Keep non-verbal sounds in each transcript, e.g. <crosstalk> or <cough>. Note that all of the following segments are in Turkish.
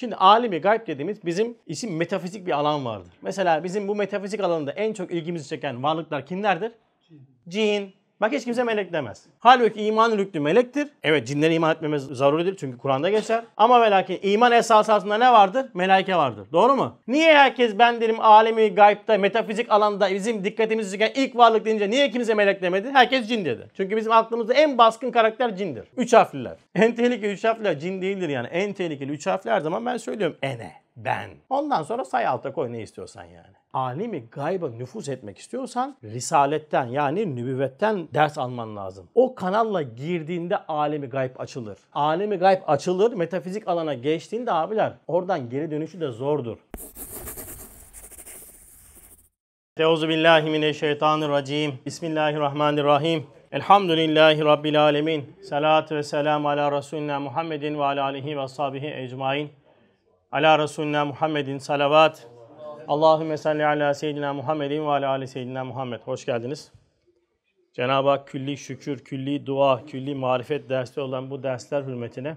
Şimdi alimi gayb dediğimiz bizim isim metafizik bir alan vardır. Mesela bizim bu metafizik alanında en çok ilgimizi çeken varlıklar kimlerdir? Cin, Bak hiç kimse melek demez. Halbuki iman lüklü melektir. Evet cinlere iman etmemiz zaruridir çünkü Kur'an'da geçer. Ama ve lakin iman esasında ne vardır? Melaike vardır. Doğru mu? Niye herkes ben derim alemi gaybda, metafizik alanda bizim dikkatimizi çeken ilk varlık deyince niye kimse melek demedi? Herkes cin dedi. Çünkü bizim aklımızda en baskın karakter cindir. Üç harfliler. En tehlikeli üç harfliler cin değildir yani. En tehlikeli üç harfli her zaman ben söylüyorum ene ben. Ondan sonra say alta koy ne istiyorsan yani. Alimi gayba nüfus etmek istiyorsan risaletten yani nübüvvetten ders alman lazım. O kanalla girdiğinde alemi gayb açılır. Alemi gayb açılır metafizik alana geçtiğinde abiler oradan geri dönüşü de zordur. Teuzu billahi mineşşeytanirracim. Bismillahirrahmanirrahim. Elhamdülillahi Rabbil alemin. Salatu ve selamu ala Resulina Muhammedin ve ala alihi ve ashabihi ecmain. Ala Resulina Muhammedin salavat. Allahümme salli ala seyyidina Muhammedin ve ala ali seyyidina Muhammed. Hoş geldiniz. Cenab-ı Hak külli şükür, külli dua, külli marifet dersi olan bu dersler hürmetine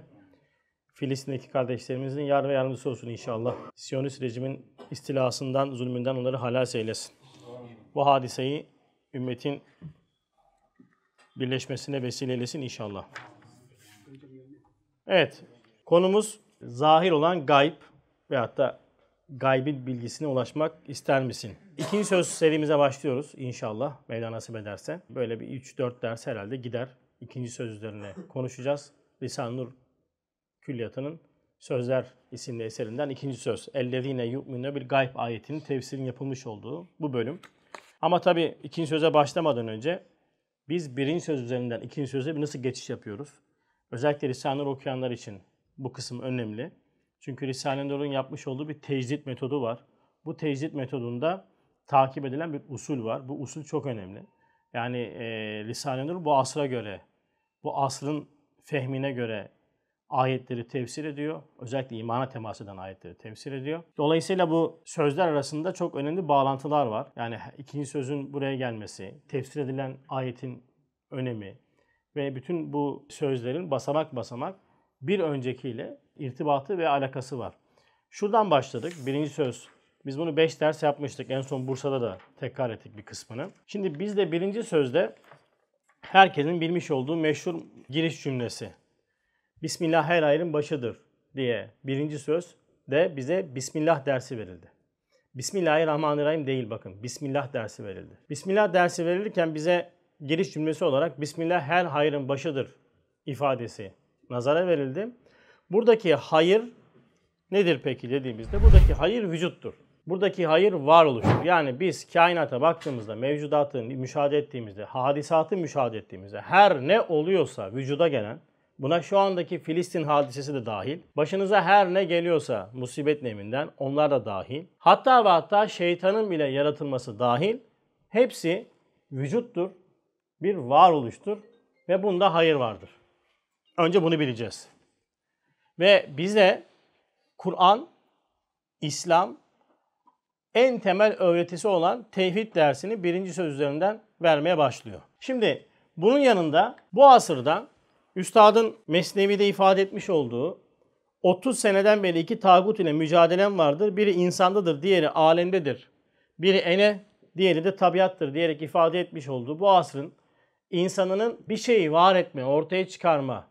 Filistin'deki kardeşlerimizin yar ve yardımcısı olsun inşallah. Siyonist rejimin istilasından, zulmünden onları halal eylesin. Bu hadiseyi ümmetin birleşmesine vesile eylesin inşallah. Evet, konumuz zahir olan gayb veyahut da gaybin bilgisine ulaşmak ister misin? İkinci söz serimize başlıyoruz inşallah Mevla nasip ederse. Böyle bir 3-4 ders herhalde gider. İkinci söz üzerine konuşacağız. Lisan Nur Külliyatı'nın Sözler isimli eserinden ikinci söz. Ellezine yu'minu bir gayb ayetinin tefsirin yapılmış olduğu bu bölüm. Ama tabii ikinci söze başlamadan önce biz birinci söz üzerinden ikinci söze nasıl geçiş yapıyoruz? Özellikle lisanları okuyanlar için bu kısım önemli. Çünkü Risale-i Nur'un yapmış olduğu bir tecdit metodu var. Bu tecdit metodunda takip edilen bir usul var. Bu usul çok önemli. Yani e, Risale-i Nur bu asra göre, bu asrın fehmine göre ayetleri tefsir ediyor. Özellikle imana temas eden ayetleri tefsir ediyor. Dolayısıyla bu sözler arasında çok önemli bağlantılar var. Yani ikinci sözün buraya gelmesi, tefsir edilen ayetin önemi ve bütün bu sözlerin basamak basamak bir öncekiyle irtibatı ve alakası var. Şuradan başladık. Birinci söz. Biz bunu 5 ders yapmıştık. En son Bursa'da da tekrar ettik bir kısmını. Şimdi biz de birinci sözde herkesin bilmiş olduğu meşhur giriş cümlesi. Bismillah her hayrın başıdır diye birinci söz de bize Bismillah dersi verildi. Bismillahirrahmanirrahim değil bakın. Bismillah dersi verildi. Bismillah dersi verilirken bize giriş cümlesi olarak Bismillah her hayrın başıdır ifadesi nazara verildi. Buradaki hayır nedir peki dediğimizde buradaki hayır vücuttur. Buradaki hayır varoluştur. Yani biz kainata baktığımızda, mevcudatı müşahede ettiğimizde, hadisatı müşahede ettiğimizde her ne oluyorsa vücuda gelen, buna şu andaki Filistin hadisesi de dahil, başınıza her ne geliyorsa musibet neminden onlar da dahil, hatta ve hatta şeytanın bile yaratılması dahil, hepsi vücuttur, bir varoluştur ve bunda hayır vardır. Önce bunu bileceğiz. Ve bize Kur'an, İslam en temel öğretisi olan tevhid dersini birinci söz üzerinden vermeye başlıyor. Şimdi bunun yanında bu asırda Üstadın Mesnevi'de ifade etmiş olduğu 30 seneden beri iki tagut ile mücadelem vardır. Biri insandadır, diğeri alemdedir. Biri ene, diğeri de tabiattır diyerek ifade etmiş olduğu bu asrın insanının bir şeyi var etme, ortaya çıkarma,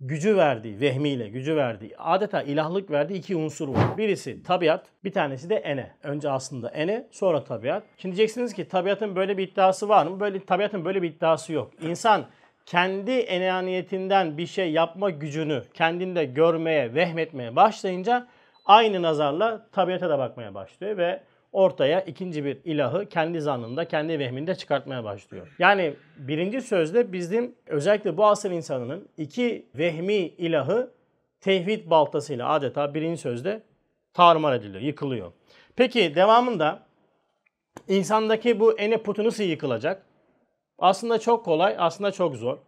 gücü verdiği, vehmiyle gücü verdiği, adeta ilahlık verdiği iki unsur var. Birisi tabiat, bir tanesi de ene. Önce aslında ene, sonra tabiat. Şimdi diyeceksiniz ki tabiatın böyle bir iddiası var mı? Böyle tabiatın böyle bir iddiası yok. İnsan kendi enaniyetinden bir şey yapma gücünü kendinde görmeye, vehmetmeye başlayınca aynı nazarla tabiata da bakmaya başlıyor ve ortaya ikinci bir ilahı kendi zannında, kendi vehminde çıkartmaya başlıyor. Yani birinci sözde bizim özellikle bu asır insanının iki vehmi ilahı tevhid baltasıyla adeta birinci sözde tarumar ediliyor, yıkılıyor. Peki devamında insandaki bu ene putu nasıl yıkılacak? Aslında çok kolay, aslında çok zor.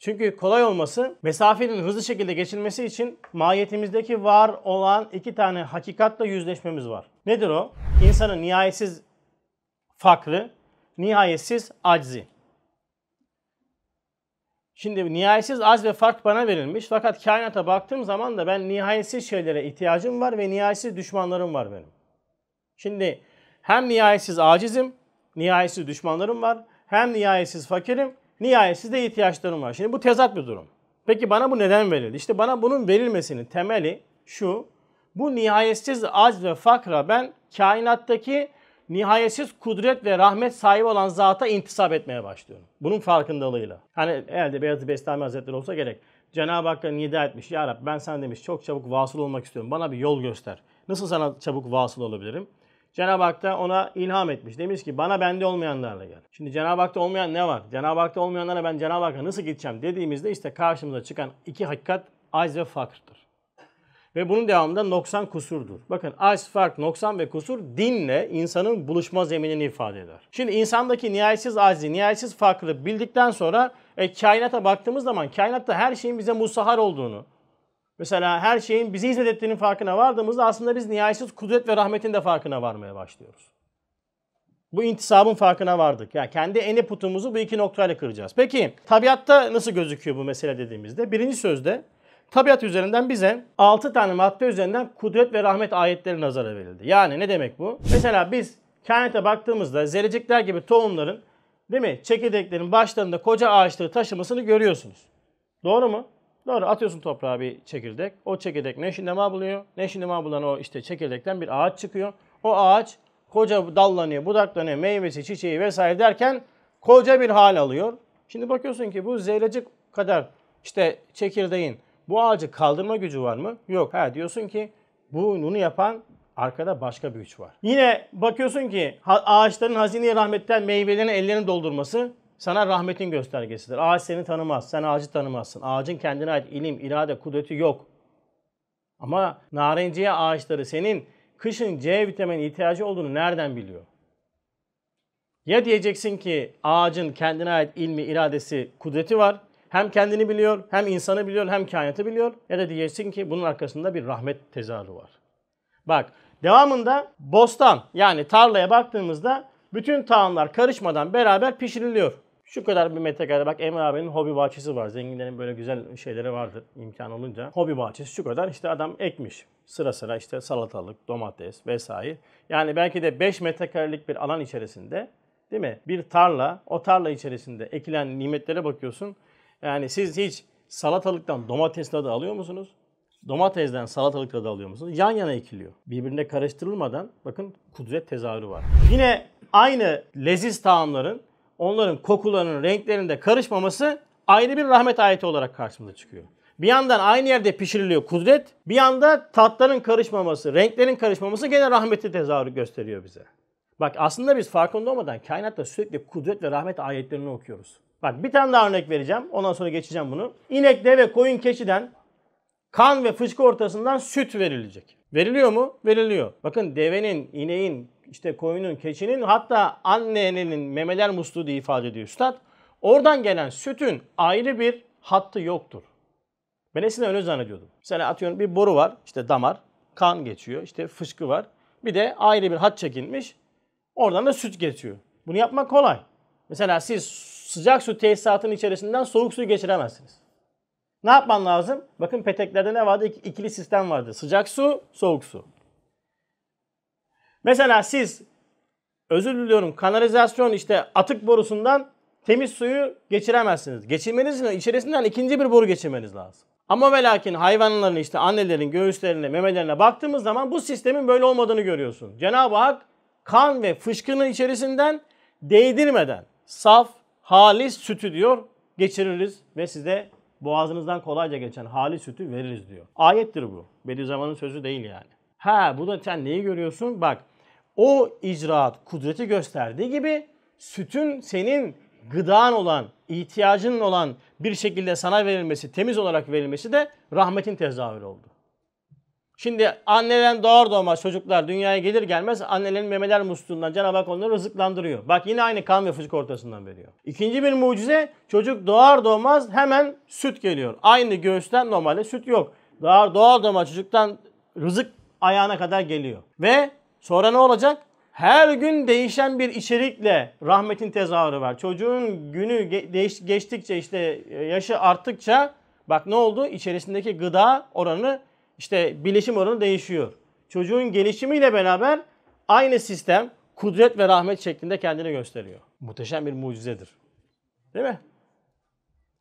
Çünkü kolay olması mesafenin hızlı şekilde geçilmesi için mahiyetimizdeki var olan iki tane hakikatla yüzleşmemiz var. Nedir o? İnsanın nihayetsiz fakrı, nihayetsiz aczi. Şimdi nihayetsiz az ve fark bana verilmiş. Fakat kainata baktığım zaman da ben nihayetsiz şeylere ihtiyacım var ve nihayetsiz düşmanlarım var benim. Şimdi hem nihayetsiz acizim, nihayetsiz düşmanlarım var. Hem nihayetsiz fakirim, Nihayetsiz de ihtiyaçlarım var. Şimdi bu tezat bir durum. Peki bana bu neden verildi? İşte bana bunun verilmesinin temeli şu. Bu nihayetsiz az ve fakra ben kainattaki nihayetsiz kudret ve rahmet sahibi olan zata intisap etmeye başlıyorum. Bunun farkındalığıyla. Hani herhalde beyazı Bestami Hazretleri olsa gerek. Cenab-ı Hakk'a nida etmiş. Ya Rab ben sen demiş çok çabuk vasıl olmak istiyorum. Bana bir yol göster. Nasıl sana çabuk vasıl olabilirim? Cenab-ı Hak da ona ilham etmiş. Demiş ki bana bende olmayanlarla gel. Şimdi Cenab-ı Hak'ta olmayan ne var? Cenab-ı Hak'ta olmayanlara ben Cenab-ı Hak'a nasıl gideceğim dediğimizde işte karşımıza çıkan iki hakikat acz ve fakirdir Ve bunun devamında noksan kusurdur. Bakın acz, fark, noksan ve kusur dinle insanın buluşma zeminini ifade eder. Şimdi insandaki nihayetsiz aczi, nihayetsiz farklılık bildikten sonra e, kainata baktığımız zaman kainatta her şeyin bize musahar olduğunu, Mesela her şeyin bizi izlediğinin ettiğinin farkına vardığımızda aslında biz nihayetsiz kudret ve rahmetin de farkına varmaya başlıyoruz. Bu intisabın farkına vardık. Yani kendi eni putumuzu bu iki noktayla kıracağız. Peki tabiatta nasıl gözüküyor bu mesele dediğimizde? Birinci sözde tabiat üzerinden bize 6 tane madde üzerinden kudret ve rahmet ayetleri nazara verildi. Yani ne demek bu? Mesela biz kainata baktığımızda zerrecikler gibi tohumların değil mi? Çekirdeklerin başlarında koca ağaçları taşımasını görüyorsunuz. Doğru mu? Doğru atıyorsun toprağa bir çekirdek. O çekirdek neşinema buluyor. Neşinema bulan o işte çekirdekten bir ağaç çıkıyor. O ağaç koca dallanıyor, budaklanıyor, meyvesi, çiçeği vesaire derken koca bir hal alıyor. Şimdi bakıyorsun ki bu zerrecik kadar işte çekirdeğin bu ağacı kaldırma gücü var mı? Yok. Ha diyorsun ki bunu yapan arkada başka bir güç var. Yine bakıyorsun ki ağaçların hazine rahmetten meyvelerin ellerini doldurması sana rahmetin göstergesidir. Ağaç seni tanımaz, sen ağacı tanımazsın. Ağacın kendine ait ilim, irade, kudreti yok. Ama narenciye ağaçları senin kışın C vitamini ihtiyacı olduğunu nereden biliyor? Ya diyeceksin ki ağacın kendine ait ilmi, iradesi, kudreti var. Hem kendini biliyor, hem insanı biliyor, hem kainatı biliyor. Ya da diyeceksin ki bunun arkasında bir rahmet tezahürü var. Bak devamında bostan yani tarlaya baktığımızda bütün tahımlar karışmadan beraber pişiriliyor. Şu kadar bir metrekare bak Emre abinin hobi bahçesi var. Zenginlerin böyle güzel şeyleri vardır imkan olunca. Hobi bahçesi şu kadar İşte adam ekmiş. Sıra sıra işte salatalık, domates vesaire. Yani belki de 5 metrekarelik bir alan içerisinde değil mi? Bir tarla, o tarla içerisinde ekilen nimetlere bakıyorsun. Yani siz hiç salatalıktan domates tadı alıyor musunuz? Domatesden salatalık tadı alıyor musunuz? Yan yana ekiliyor. Birbirine karıştırılmadan bakın kudret tezahürü var. Yine aynı leziz tahamların onların kokularının, renklerinde karışmaması ayrı bir rahmet ayeti olarak karşımıza çıkıyor. Bir yandan aynı yerde pişiriliyor kudret, bir yanda tatların karışmaması, renklerin karışmaması gene rahmeti tezahürü gösteriyor bize. Bak aslında biz farkında olmadan kainatta sürekli kudret ve rahmet ayetlerini okuyoruz. Bak bir tane daha örnek vereceğim. Ondan sonra geçeceğim bunu. İnek, deve, koyun, keçiden kan ve fışkı ortasından süt verilecek. Veriliyor mu? Veriliyor. Bakın devenin, ineğin, işte koyunun, keçinin hatta annenin memeler musluğu diye ifade ediyor üstad. Oradan gelen sütün ayrı bir hattı yoktur. Ben eskiden öyle zannediyordum. Mesela atıyorum bir boru var, işte damar, kan geçiyor, işte fışkı var. Bir de ayrı bir hat çekilmiş, oradan da süt geçiyor. Bunu yapmak kolay. Mesela siz sıcak su tesisatının içerisinden soğuk suyu geçiremezsiniz. Ne yapman lazım? Bakın peteklerde ne vardı? İkili sistem vardı. Sıcak su, soğuk su. Mesela siz özür diliyorum kanalizasyon işte atık borusundan temiz suyu geçiremezsiniz. Geçirmeniz için içerisinden ikinci bir boru geçirmeniz lazım. Ama ve lakin hayvanların işte annelerin göğüslerine, memelerine baktığımız zaman bu sistemin böyle olmadığını görüyorsun. Cenab-ı Hak kan ve fışkının içerisinden değdirmeden saf, halis sütü diyor geçiririz ve size boğazınızdan kolayca geçen halis sütü veririz diyor. Ayettir bu. Bediüzzaman'ın sözü değil yani. Ha bu da sen neyi görüyorsun? Bak o icraat kudreti gösterdiği gibi sütün senin gıdan olan, ihtiyacının olan bir şekilde sana verilmesi, temiz olarak verilmesi de rahmetin tezahürü oldu. Şimdi anneden doğar doğmaz çocuklar dünyaya gelir gelmez annelerin memeler musluğundan Cenab-ı Hak onları rızıklandırıyor. Bak yine aynı kan ve fıcık ortasından veriyor. İkinci bir mucize çocuk doğar doğmaz hemen süt geliyor. Aynı göğüsten normalde süt yok. Doğar doğar doğmaz çocuktan rızık ayağına kadar geliyor. Ve Sonra ne olacak? Her gün değişen bir içerikle rahmetin tezahürü var. Çocuğun günü geçtikçe işte e, yaşı arttıkça bak ne oldu? İçerisindeki gıda oranı işte bileşim oranı değişiyor. Çocuğun gelişimiyle beraber aynı sistem kudret ve rahmet şeklinde kendini gösteriyor. Muhteşem bir mucizedir. Değil mi?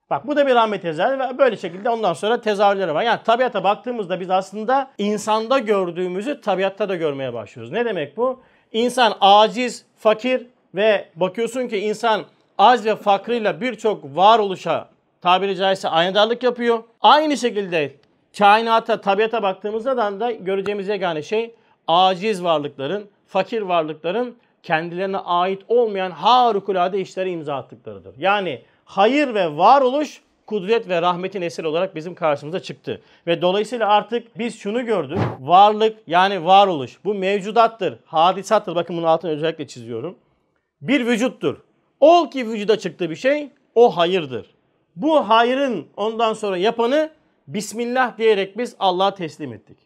Bak bu da bir rahmet tezahürü ve böyle şekilde ondan sonra tezahürleri var. Yani tabiata baktığımızda biz aslında insanda gördüğümüzü tabiatta da görmeye başlıyoruz. Ne demek bu? İnsan aciz, fakir ve bakıyorsun ki insan az ve fakrıyla birçok varoluşa tabiri caizse aynadarlık yapıyor. Aynı şekilde kainata, tabiata baktığımızda da göreceğimiz yegane şey aciz varlıkların, fakir varlıkların kendilerine ait olmayan harikulade işlere imza attıklarıdır. Yani hayır ve varoluş kudret ve rahmetin eseri olarak bizim karşımıza çıktı. Ve dolayısıyla artık biz şunu gördük. Varlık yani varoluş bu mevcudattır, hadisattır. Bakın bunun altını özellikle çiziyorum. Bir vücuttur. Ol ki vücuda çıktı bir şey o hayırdır. Bu hayrın ondan sonra yapanı Bismillah diyerek biz Allah'a teslim ettik.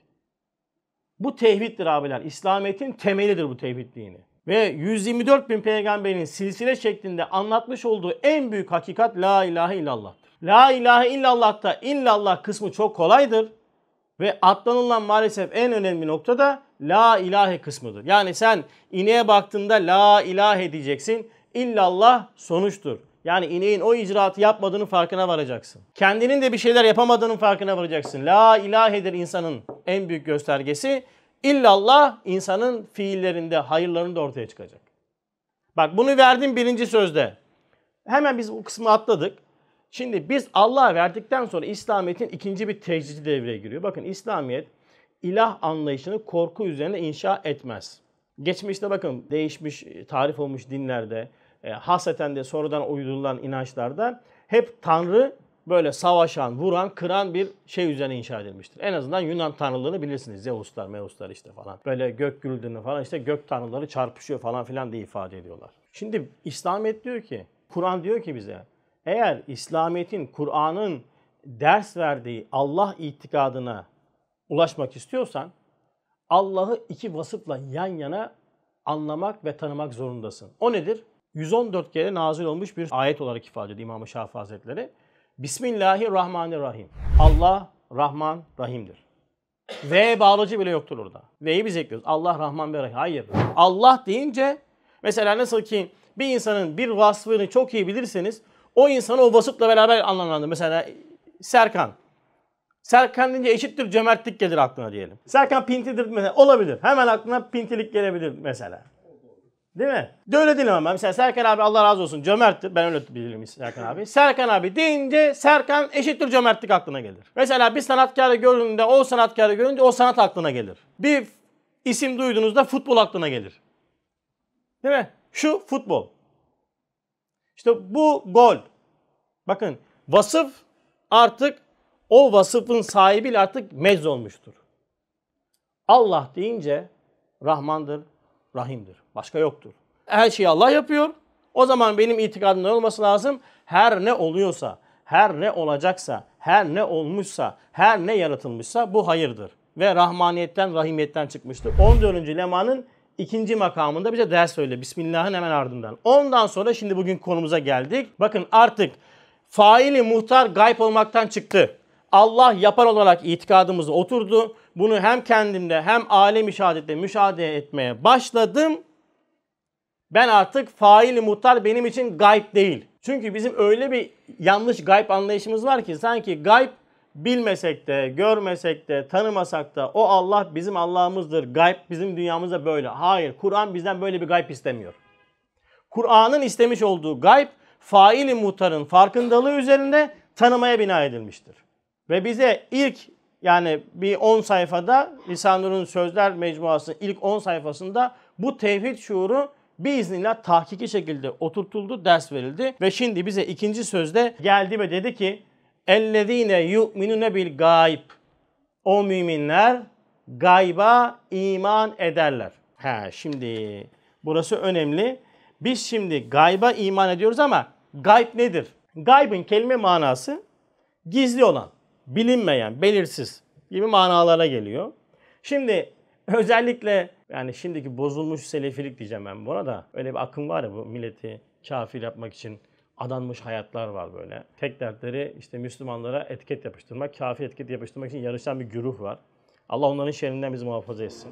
Bu tevhiddir abiler. İslamiyet'in temelidir bu tevhid dini ve 124 bin peygamberin silsile şeklinde anlatmış olduğu en büyük hakikat La ilahe illallah. La ilahe illallah'ta illallah kısmı çok kolaydır ve atlanılan maalesef en önemli nokta da La ilahe kısmıdır. Yani sen ineğe baktığında La ilahe diyeceksin. İllallah sonuçtur. Yani ineğin o icraatı yapmadığının farkına varacaksın. Kendinin de bir şeyler yapamadığının farkına varacaksın. La ilahedir insanın en büyük göstergesi. İllallah insanın fiillerinde, hayırlarında ortaya çıkacak. Bak bunu verdim birinci sözde. Hemen biz bu kısmı atladık. Şimdi biz Allah'a verdikten sonra İslamiyet'in ikinci bir tecridi devreye giriyor. Bakın İslamiyet ilah anlayışını korku üzerine inşa etmez. Geçmişte bakın değişmiş, e, tarif olmuş dinlerde, e, haseten de sonradan uydurulan inançlarda hep Tanrı böyle savaşan, vuran, kıran bir şey üzerine inşa edilmiştir. En azından Yunan tanrılığını bilirsiniz. Zeus'lar, Meus'lar işte falan. Böyle gök güldüğünü falan işte gök tanrıları çarpışıyor falan filan diye ifade ediyorlar. Şimdi İslamiyet diyor ki, Kur'an diyor ki bize eğer İslamiyet'in, Kur'an'ın ders verdiği Allah itikadına ulaşmak istiyorsan Allah'ı iki vasıfla yan yana anlamak ve tanımak zorundasın. O nedir? 114 kere nazil olmuş bir ayet olarak ifade ediyor İmam-ı Şafii Hazretleri. Bismillahirrahmanirrahim. Allah Rahman Rahim'dir. V bağlacı bile yoktur orada. V'yi biz ekliyoruz. Allah Rahman ve Rahim. Hayır. Allah deyince mesela nasıl ki bir insanın bir vasfını çok iyi bilirseniz o insanı o vasıfla beraber anlamlandırır. Mesela Serkan. Serkan deyince eşittir cömertlik gelir aklına diyelim. Serkan pintidir mesela. Olabilir. Hemen aklına pintilik gelebilir mesela. Değil mi? De öyle değil ama mesela Serkan abi Allah razı olsun cömerttir. Ben öyle bilirim Serkan abi. Serkan abi deyince Serkan eşittir cömertlik aklına gelir. Mesela bir sanatkarı göründe o sanatkarı görünce o sanat aklına gelir. Bir isim duyduğunuzda futbol aklına gelir. Değil mi? Şu futbol. İşte bu gol. Bakın vasıf artık o vasıfın sahibi artık mez olmuştur. Allah deyince Rahmandır, Rahim'dir. Başka yoktur. Her şeyi Allah yapıyor. O zaman benim itikadım ne olması lazım? Her ne oluyorsa, her ne olacaksa, her ne olmuşsa, her ne yaratılmışsa bu hayırdır. Ve rahmaniyetten, rahimiyetten çıkmıştır. 14. lemanın ikinci makamında bize ders söyle. Bismillah'ın hemen ardından. Ondan sonra şimdi bugün konumuza geldik. Bakın artık faili muhtar gayb olmaktan çıktı. Allah yapar olarak itikadımız oturdu. Bunu hem kendimde hem alemi i müşahede etmeye başladım ben artık faili muhtar benim için gayb değil. Çünkü bizim öyle bir yanlış gayb anlayışımız var ki sanki gayb bilmesek de, görmesek de, tanımasak da o Allah bizim Allah'ımızdır. Gayb bizim dünyamızda böyle. Hayır, Kur'an bizden böyle bir gayb istemiyor. Kur'an'ın istemiş olduğu gayb faili muhtarın farkındalığı üzerinde tanımaya bina edilmiştir. Ve bize ilk yani bir 10 sayfada Lisanur'un Sözler Mecmuası'nın ilk 10 sayfasında bu tevhid şuuru biiznillah tahkiki şekilde oturtuldu, ders verildi ve şimdi bize ikinci sözde geldi ve dedi ki اَلَّذ۪ينَ يُؤْمِنُونَ bil gayb. O müminler gayba iman ederler. He şimdi burası önemli. Biz şimdi gayba iman ediyoruz ama gayb nedir? Gaybın kelime manası gizli olan, bilinmeyen, belirsiz gibi manalara geliyor. Şimdi özellikle yani şimdiki bozulmuş selefilik diyeceğim ben buna da. Öyle bir akım var ya bu milleti kafir yapmak için adanmış hayatlar var böyle. Tek dertleri işte Müslümanlara etiket yapıştırmak, kafir etiket yapıştırmak için yarışan bir güruh var. Allah onların şerrinden bizi muhafaza etsin.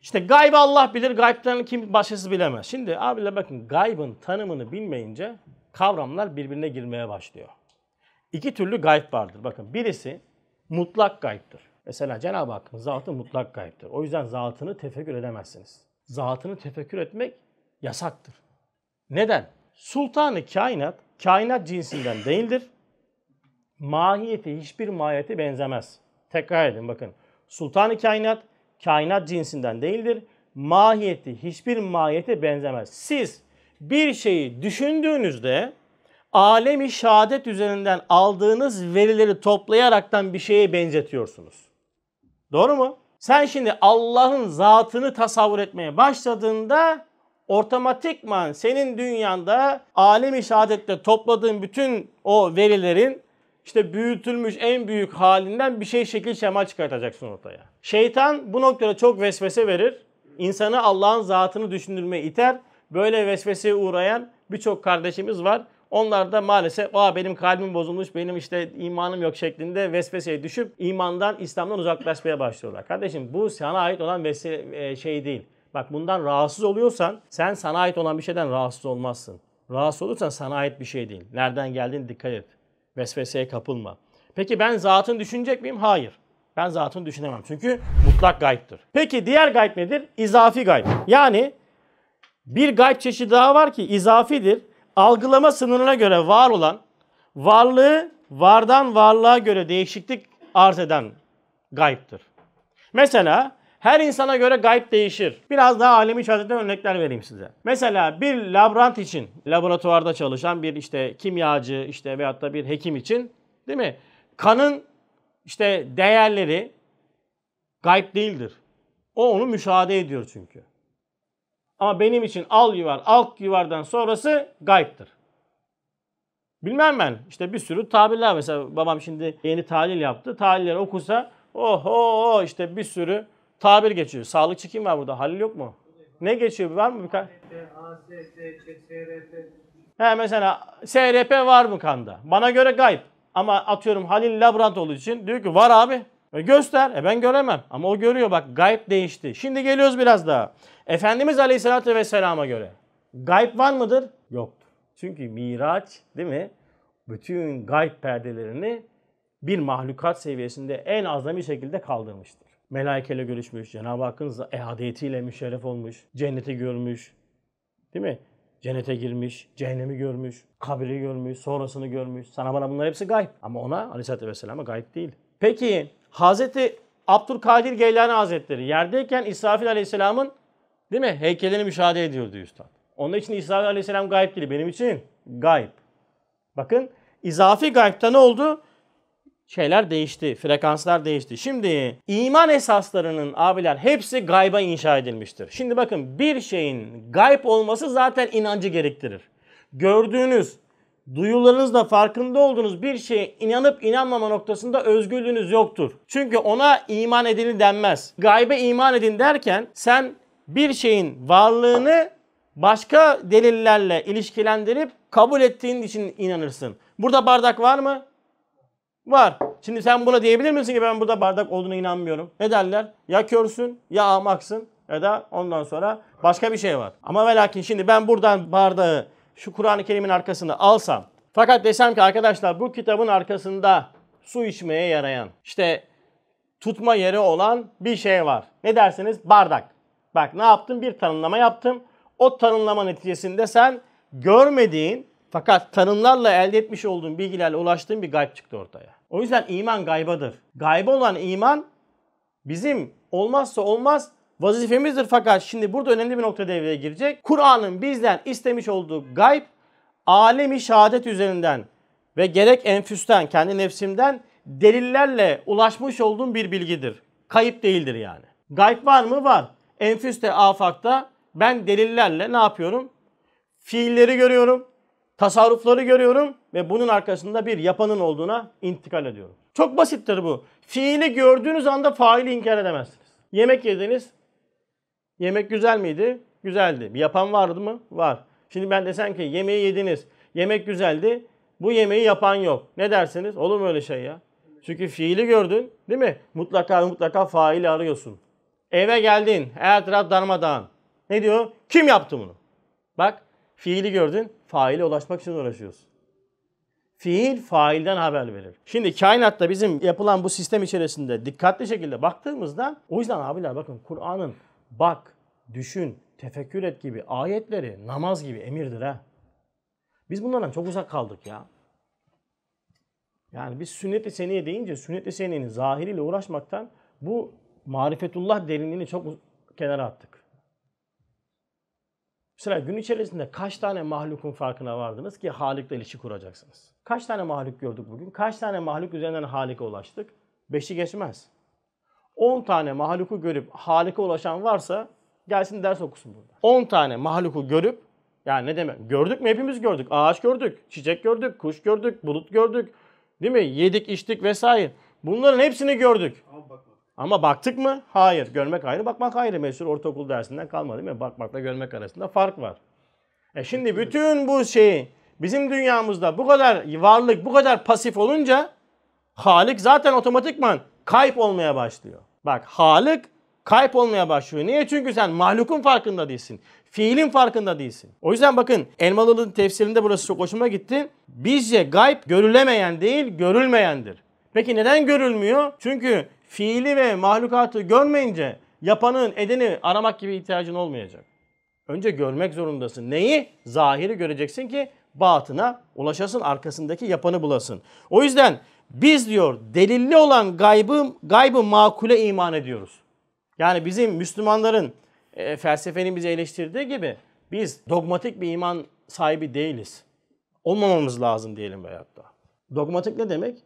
İşte gaybı Allah bilir, gaybden kim başkası bilemez. Şimdi abiler bakın gaybın tanımını bilmeyince kavramlar birbirine girmeye başlıyor. İki türlü gayb vardır. Bakın birisi mutlak gaybdır. Mesela Cenab-ı Hakk'ın zatı mutlak gayiptir. O yüzden zatını tefekkür edemezsiniz. Zatını tefekkür etmek yasaktır. Neden? Sultanı kainat, kainat cinsinden değildir. Mahiyeti hiçbir mahiyete benzemez. Tekrar edin bakın. Sultanı kainat, kainat cinsinden değildir. Mahiyeti hiçbir mahiyete benzemez. Siz bir şeyi düşündüğünüzde alemi şehadet üzerinden aldığınız verileri toplayaraktan bir şeye benzetiyorsunuz. Doğru mu? Sen şimdi Allah'ın zatını tasavvur etmeye başladığında otomatikman senin dünyanda alemi şehadette topladığın bütün o verilerin işte büyütülmüş en büyük halinden bir şey şekil şema çıkartacaksın ortaya. Şeytan bu noktada çok vesvese verir. İnsanı Allah'ın zatını düşündürmeye iter. Böyle vesveseye uğrayan birçok kardeşimiz var. Onlar da maalesef Aa, benim kalbim bozulmuş, benim işte imanım yok şeklinde vesveseye düşüp imandan, İslam'dan uzaklaşmaya başlıyorlar. Kardeşim bu sana ait olan vesve e, şey değil. Bak bundan rahatsız oluyorsan sen sana ait olan bir şeyden rahatsız olmazsın. Rahatsız olursan sana ait bir şey değil. Nereden geldiğini dikkat et. Vesveseye kapılma. Peki ben zatın düşünecek miyim? Hayır. Ben zatın düşünemem. Çünkü mutlak gayiptir. Peki diğer gayb nedir? İzafi gayb. Yani bir gayb çeşidi daha var ki izafidir algılama sınırına göre var olan, varlığı vardan varlığa göre değişiklik arz eden gayiptir. Mesela her insana göre gayb değişir. Biraz daha alemi içerisinden örnekler vereyim size. Mesela bir laborant için, laboratuvarda çalışan bir işte kimyacı işte veyahut da bir hekim için değil mi? Kanın işte değerleri gayb değildir. O onu müşahede ediyor çünkü. Ama benim için al yuvar, alt yuvardan sonrası gayiptir. Bilmem ben. İşte bir sürü tabirler mesela babam şimdi yeni talil yaptı. Talilleri okusa oho işte bir sürü tabir geçiyor. Sağlıkçı kim var burada? Halil yok mu? Ne geçiyor? Var mı bir kan? He mesela SRP var mı kanda? Bana göre gayip. Ama atıyorum Halil laborant olduğu için diyor ki var abi. E göster. E ben göremem. Ama o görüyor bak gayb değişti. Şimdi geliyoruz biraz daha. Efendimiz Aleyhisselatü Vesselam'a göre gayb var mıdır? Yoktur. Çünkü miraç değil mi? Bütün gayb perdelerini bir mahlukat seviyesinde en azami şekilde kaldırmıştır. Melaikeyle görüşmüş, Cenab-ı Hakk'ın ehadiyetiyle müşerref olmuş, cenneti görmüş, değil mi? Cennete girmiş, cehennemi görmüş, kabri görmüş, sonrasını görmüş. Sana bana bunlar hepsi gayb. Ama ona Aleyhisselatü Vesselam'a gayb değil. Peki Hazreti Abdülkadir Geylani Hazretleri yerdeyken İsrafil Aleyhisselam'ın değil mi heykelini müşahede ediyordu Üstad. Onun için İsrafil Aleyhisselam gayb değil. Benim için gayb. Bakın izafi gaybta ne oldu? Şeyler değişti. Frekanslar değişti. Şimdi iman esaslarının abiler hepsi gayba inşa edilmiştir. Şimdi bakın bir şeyin gayb olması zaten inancı gerektirir. Gördüğünüz, duyularınızla farkında olduğunuz bir şeye inanıp inanmama noktasında özgürlüğünüz yoktur. Çünkü ona iman edini denmez. Gaybe iman edin derken sen bir şeyin varlığını başka delillerle ilişkilendirip kabul ettiğin için inanırsın. Burada bardak var mı? Var. Şimdi sen buna diyebilir misin ki ben burada bardak olduğuna inanmıyorum. Ne derler? Ya körsün ya ahmaksın ya da ondan sonra başka bir şey var. Ama ve lakin şimdi ben buradan bardağı şu Kur'an-ı Kerim'in arkasını alsam fakat desem ki arkadaşlar bu kitabın arkasında su içmeye yarayan işte tutma yeri olan bir şey var. Ne dersiniz? Bardak. Bak ne yaptım? Bir tanımlama yaptım. O tanımlama neticesinde sen görmediğin fakat tanımlarla elde etmiş olduğun bilgilerle ulaştığın bir gayb çıktı ortaya. O yüzden iman gaybadır. Gayb olan iman bizim olmazsa olmaz vazifemizdir fakat şimdi burada önemli bir nokta devreye girecek. Kur'an'ın bizden istemiş olduğu gayb alemi şehadet üzerinden ve gerek enfüsten kendi nefsimden delillerle ulaşmış olduğum bir bilgidir. Kayıp değildir yani. Gayb var mı? Var. Enfüste, afakta ben delillerle ne yapıyorum? Fiilleri görüyorum, tasarrufları görüyorum ve bunun arkasında bir yapanın olduğuna intikal ediyorum. Çok basittir bu. Fiili gördüğünüz anda faili inkar edemezsiniz. Yemek yediniz, Yemek güzel miydi? Güzeldi. Bir yapan vardı mı? Var. Şimdi ben desem ki yemeği yediniz. Yemek güzeldi. Bu yemeği yapan yok. Ne dersiniz? Olur mu öyle şey ya? Çünkü fiili gördün değil mi? Mutlaka mutlaka faili arıyorsun. Eve geldin. Her taraf darmadağın. Ne diyor? Kim yaptı bunu? Bak fiili gördün. Faile ulaşmak için uğraşıyorsun. Fiil failden haber verir. Şimdi kainatta bizim yapılan bu sistem içerisinde dikkatli şekilde baktığımızda o yüzden abiler bakın Kur'an'ın bak, düşün, tefekkür et gibi ayetleri namaz gibi emirdir ha. Biz bunlardan çok uzak kaldık ya. Yani biz sünnet-i seniye deyince sünnet-i seniyenin zahiriyle uğraşmaktan bu marifetullah derinliğini çok kenara attık. Mesela gün içerisinde kaç tane mahlukun farkına vardınız ki Halik'le ilişki kuracaksınız? Kaç tane mahluk gördük bugün? Kaç tane mahluk üzerinden Halik'e ulaştık? Beşi geçmez. 10 tane mahluku görüp Halik'e ulaşan varsa gelsin ders okusun burada. 10 tane mahluku görüp yani ne demek? Gördük mü? Hepimiz gördük. Ağaç gördük, çiçek gördük, kuş gördük, bulut gördük. Değil mi? Yedik, içtik vesaire. Bunların hepsini gördük. Ama baktık mı? Hayır. Görmek ayrı, bakmak ayrı. Meşhur ortaokul dersinden kalmadı değil mi? Bakmakla görmek arasında fark var. E şimdi bütün bu şeyi bizim dünyamızda bu kadar varlık, bu kadar pasif olunca Halik zaten otomatikman kayıp olmaya başlıyor. Bak halık kayıp olmaya başlıyor. Niye? Çünkü sen mahlukun farkında değilsin. Fiilin farkında değilsin. O yüzden bakın Elmalı'nın tefsirinde burası çok hoşuma gitti. Bizce gayb görülemeyen değil görülmeyendir. Peki neden görülmüyor? Çünkü fiili ve mahlukatı görmeyince yapanın edeni aramak gibi ihtiyacın olmayacak. Önce görmek zorundasın. Neyi? Zahiri göreceksin ki batına ulaşasın, arkasındaki yapanı bulasın. O yüzden biz diyor delilli olan gaybı, gaybı makule iman ediyoruz. Yani bizim Müslümanların e, felsefenin bizi eleştirdiği gibi biz dogmatik bir iman sahibi değiliz. Olmamamız lazım diyelim veyahut da. Dogmatik ne demek?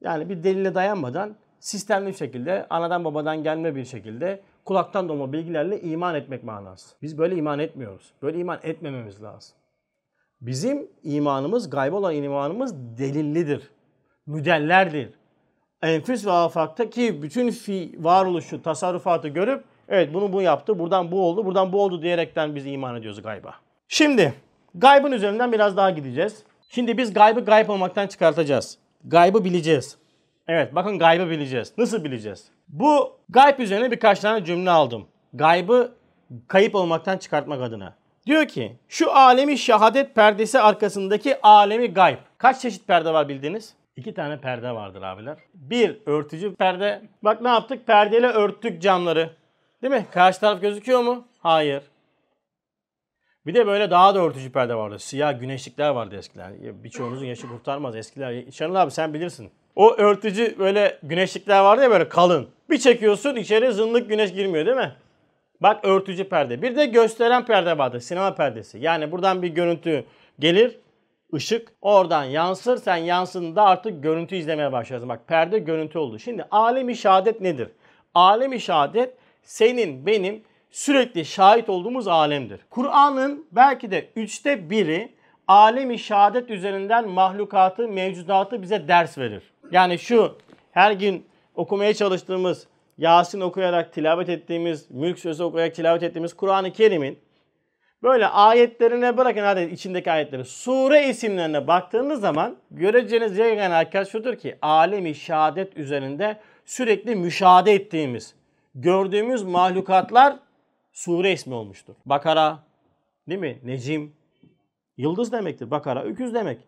Yani bir delile dayanmadan sistemli bir şekilde, anadan babadan gelme bir şekilde kulaktan dolma bilgilerle iman etmek manası. Biz böyle iman etmiyoruz. Böyle iman etmememiz lazım. Bizim imanımız, gayb olan imanımız delillidir müdellerdir. Enfüs ve afaktaki bütün fi, varoluşu, tasarrufatı görüp evet bunu bu yaptı, buradan bu oldu, buradan bu oldu diyerekten biz iman ediyoruz gayba. Şimdi gaybın üzerinden biraz daha gideceğiz. Şimdi biz gaybı gayb olmaktan çıkartacağız. Gaybı bileceğiz. Evet bakın gaybı bileceğiz. Nasıl bileceğiz? Bu gayb üzerine birkaç tane cümle aldım. Gaybı kayıp olmaktan çıkartmak adına. Diyor ki şu alemi şehadet perdesi arkasındaki alemi gayb. Kaç çeşit perde var bildiğiniz? İki tane perde vardır abiler. Bir örtücü perde. Bak ne yaptık? Perdeyle örttük camları. Değil mi? Karşı taraf gözüküyor mu? Hayır. Bir de böyle daha da örtücü perde vardı. Siyah güneşlikler vardı eskiden. Birçoğunuzun yaşı kurtarmaz eskiler. Şanıl abi sen bilirsin. O örtücü böyle güneşlikler vardı ya böyle kalın. Bir çekiyorsun içeri zınlık güneş girmiyor değil mi? Bak örtücü perde. Bir de gösteren perde vardı. Sinema perdesi. Yani buradan bir görüntü gelir ışık oradan yansır. Sen yansında artık görüntü izlemeye başlarsın. Bak perde görüntü oldu. Şimdi alemi şehadet nedir? Alemi şehadet senin benim sürekli şahit olduğumuz alemdir. Kur'an'ın belki de üçte biri alemi şehadet üzerinden mahlukatı, mevcudatı bize ders verir. Yani şu her gün okumaya çalıştığımız, Yasin okuyarak tilavet ettiğimiz, mülk sözü okuyarak tilavet ettiğimiz Kur'an-ı Kerim'in Böyle ayetlerine bırakın hadi içindeki ayetleri. Sure isimlerine baktığınız zaman göreceğiniz yegane hakikat şudur ki alemi şehadet üzerinde sürekli müşahede ettiğimiz, gördüğümüz mahlukatlar sure ismi olmuştur. Bakara, değil mi? Necim, yıldız demektir. Bakara, öküz demek.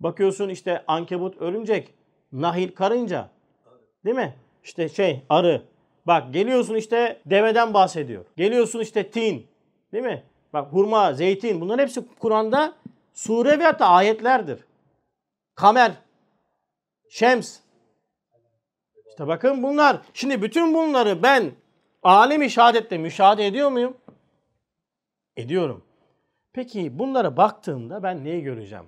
Bakıyorsun işte ankebut, örümcek, nahil, karınca. Değil mi? İşte şey, arı. Bak geliyorsun işte deveden bahsediyor. Geliyorsun işte tin, Değil mi? Bak hurma, zeytin bunların hepsi Kur'an'da sure ve hatta ayetlerdir. Kamer, şems. İşte bakın bunlar. Şimdi bütün bunları ben alemi şehadette müşahede ediyor muyum? Ediyorum. Peki bunlara baktığımda ben neyi göreceğim?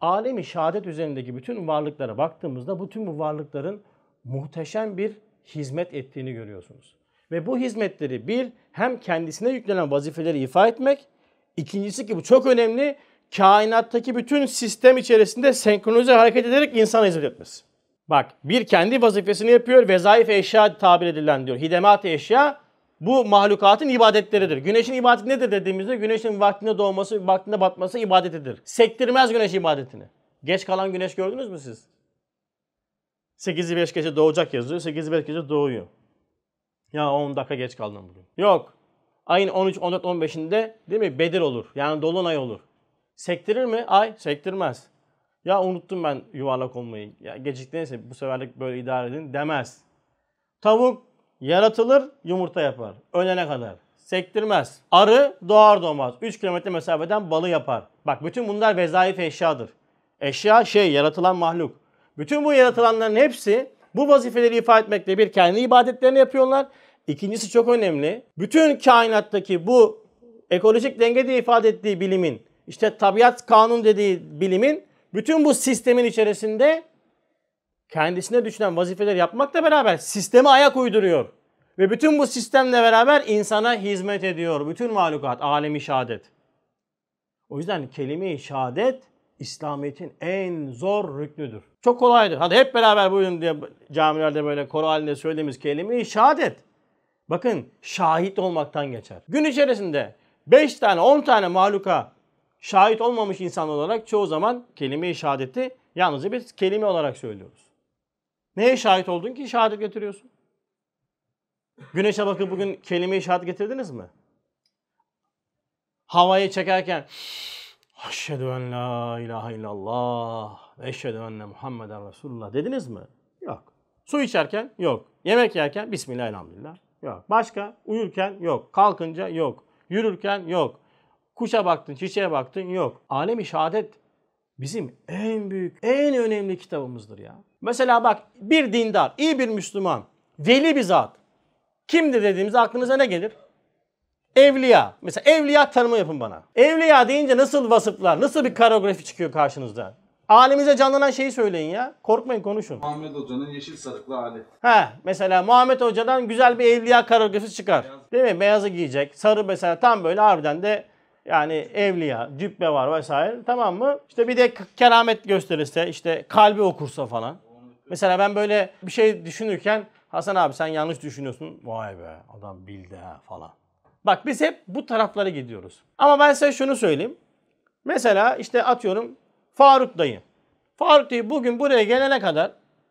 Alemi şehadet üzerindeki bütün varlıklara baktığımızda bütün bu varlıkların muhteşem bir hizmet ettiğini görüyorsunuz. Ve bu hizmetleri bir hem kendisine yüklenen vazifeleri ifa etmek, ikincisi ki bu çok önemli, kainattaki bütün sistem içerisinde senkronize hareket ederek insana hizmet etmesi. Bak bir kendi vazifesini yapıyor. Vezaif eşya tabir edilen diyor. Hidemat eşya bu mahlukatın ibadetleridir. Güneşin ibadeti nedir dediğimizde güneşin vaktinde doğması, vaktinde batması ibadetidir. Sektirmez güneş ibadetini. Geç kalan güneş gördünüz mü siz? 8'i 5 gece doğacak yazıyor. 8'i 5 gece doğuyor. Ya 10 dakika geç kaldım bugün. Yok. Ayın 13, 14, 15'inde değil mi? Bedir olur. Yani dolunay olur. Sektirir mi? Ay sektirmez. Ya unuttum ben yuvarlak olmayı. Ya geciktiğinse bu seferlik böyle idare edin demez. Tavuk yaratılır, yumurta yapar. Ölene kadar. Sektirmez. Arı doğar doğmaz. 3 kilometre mesafeden balı yapar. Bak bütün bunlar vezaif eşyadır. Eşya şey, yaratılan mahluk. Bütün bu yaratılanların hepsi bu vazifeleri ifa etmekle bir kendi ibadetlerini yapıyorlar. İkincisi çok önemli. Bütün kainattaki bu ekolojik denge diye ifade ettiği bilimin, işte tabiat kanun dediği bilimin bütün bu sistemin içerisinde kendisine düşen vazifeler yapmakla beraber sisteme ayak uyduruyor. Ve bütün bu sistemle beraber insana hizmet ediyor. Bütün mahlukat, alemi şehadet. O yüzden kelime-i şehadet İslamiyet'in en zor rüknüdür. Çok kolaydır. Hadi hep beraber buyurun diye camilerde böyle koro halinde söylediğimiz kelime-i şehadet. Bakın şahit olmaktan geçer. Gün içerisinde 5 tane 10 tane mahluka şahit olmamış insan olarak çoğu zaman kelime-i şehadeti yalnızca bir kelime olarak söylüyoruz. Neye şahit oldun ki şehadet getiriyorsun? Güneşe bakıp bugün kelime-i şehadet getirdiniz mi? Havayı çekerken Eşhedü en la ilahe illallah ve eşhedü enne Muhammeden Resulullah dediniz mi? Yok. Su içerken yok. Yemek yerken Bismillahirrahmanirrahim. Yok. Başka? Uyurken yok. Kalkınca yok. Yürürken yok. Kuşa baktın, çiçeğe baktın yok. Alemi şehadet bizim en büyük, en önemli kitabımızdır ya. Mesela bak bir dindar, iyi bir Müslüman, veli bir zat. Kimdir dediğimizde aklınıza ne gelir? Evliya. Mesela evliya tanımı yapın bana. Evliya deyince nasıl vasıflar, nasıl bir karografi çıkıyor karşınızda? Alimize canlanan şeyi söyleyin ya. Korkmayın konuşun. Muhammed Hoca'nın yeşil sarıklı hali. He mesela Muhammed Hoca'dan güzel bir evliya karografisi çıkar. Beyaz. Değil mi? Beyazı giyecek. Sarı mesela tam böyle harbiden de yani evliya, cübbe var vesaire tamam mı? İşte bir de keramet gösterirse işte kalbi okursa falan. Mesela ben böyle bir şey düşünürken Hasan abi sen yanlış düşünüyorsun. Vay be adam bildi ha falan. Bak biz hep bu taraflara gidiyoruz. Ama ben size şunu söyleyeyim. Mesela işte atıyorum Faruk dayı. Faruk dayı bugün buraya gelene kadar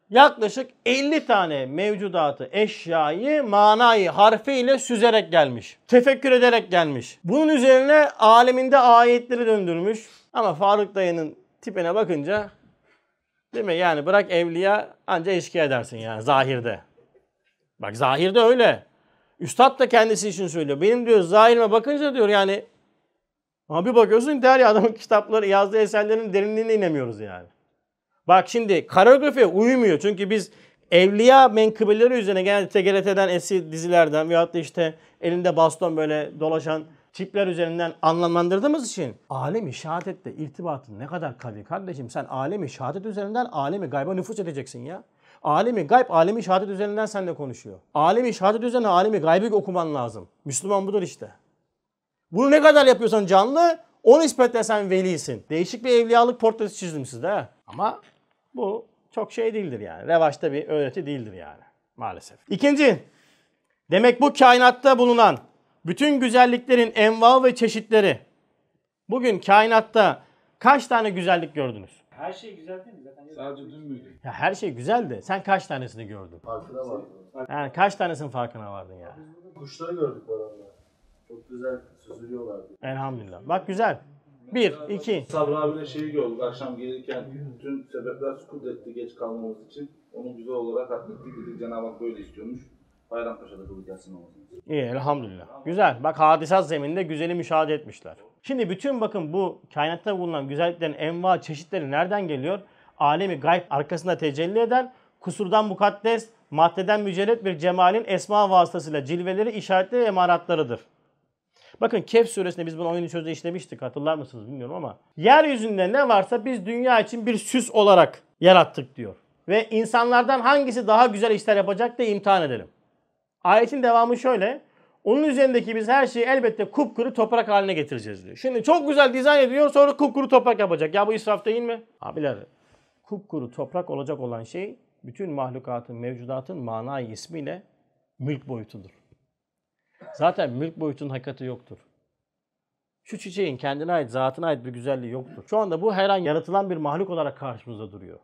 yaklaşık 50 tane mevcudatı, eşyayı, manayı harfiyle süzerek gelmiş. Tefekkür ederek gelmiş. Bunun üzerine aleminde ayetleri döndürmüş. Ama Faruk dayının tipine bakınca değil mi? Yani bırak evliya anca eşkıya edersin yani zahirde. Bak zahirde öyle. Üstad da kendisi için söylüyor. Benim diyor zahirime bakınca diyor yani ama bir bakıyorsun der ya adamın <laughs> kitapları yazdığı eserlerin derinliğine inemiyoruz yani. Bak şimdi karografiye uymuyor. Çünkü biz evliya menkıbeleri üzerine genelde TGRT'den eski dizilerden veyahut da işte elinde baston böyle dolaşan tipler üzerinden anlamlandırdığımız için alemi şehadette irtibatın ne kadar kavi kardeşim sen alemi şehadet üzerinden alemi gayba nüfus edeceksin ya. Alemi gayb, alemi şehadet üzerinden seninle konuşuyor. Alemi şehadet üzerine alemi gaybı okuman lazım. Müslüman budur işte. Bunu ne kadar yapıyorsan canlı, o nispetle sen velisin. Değişik bir evliyalık portresi çizdim sizde. Ama bu çok şey değildir yani. Revaçta bir öğreti değildir yani maalesef. İkinci, demek bu kainatta bulunan bütün güzelliklerin enva ve çeşitleri. Bugün kainatta kaç tane güzellik gördünüz? her şey güzel değil mi zaten? Sadece dün müydü? Ya her şey güzeldi. sen kaç tanesini gördün? Farkına var. Yani kaç tanesinin farkına vardın ya? Biz burada kuşları gördük bu arada. Çok güzel süzülüyorlardı. Elhamdülillah. Bak güzel. Bir, iki. Sabri abiyle şeyi gördük akşam gelirken tüm sebepler sukut etti geç kalmamız için. Onu güzel olarak atlettik dedik Cenab-ı Hak böyle istiyormuş. Bayrampaşa'da kılacağız namazını. İyi elhamdülillah. Güzel. Bak hadisat zeminde güzeli müşahede etmişler. Şimdi bütün bakın bu kainatta bulunan güzelliklerin enva çeşitleri nereden geliyor? Alemi gayb arkasında tecelli eden kusurdan mukaddes, maddeden mücerret bir cemalin esma vasıtasıyla cilveleri, işaretli ve emaratlarıdır. Bakın Kehf suresinde biz bunu 17. sözde işlemiştik hatırlar mısınız bilmiyorum ama. Yeryüzünde ne varsa biz dünya için bir süs olarak yarattık diyor. Ve insanlardan hangisi daha güzel işler yapacak diye imtihan edelim. Ayetin devamı şöyle. Onun üzerindeki biz her şeyi elbette kupkuru toprak haline getireceğiz diyor. Şimdi çok güzel dizayn ediyor sonra kupkuru toprak yapacak. Ya bu israf değil mi? Abiler kupkuru toprak olacak olan şey bütün mahlukatın, mevcudatın mana ismiyle mülk boyutudur. Zaten mülk boyutun hakikati yoktur. Şu çiçeğin kendine ait, zatına ait bir güzelliği yoktur. Şu anda bu her an yaratılan bir mahluk olarak karşımıza duruyor.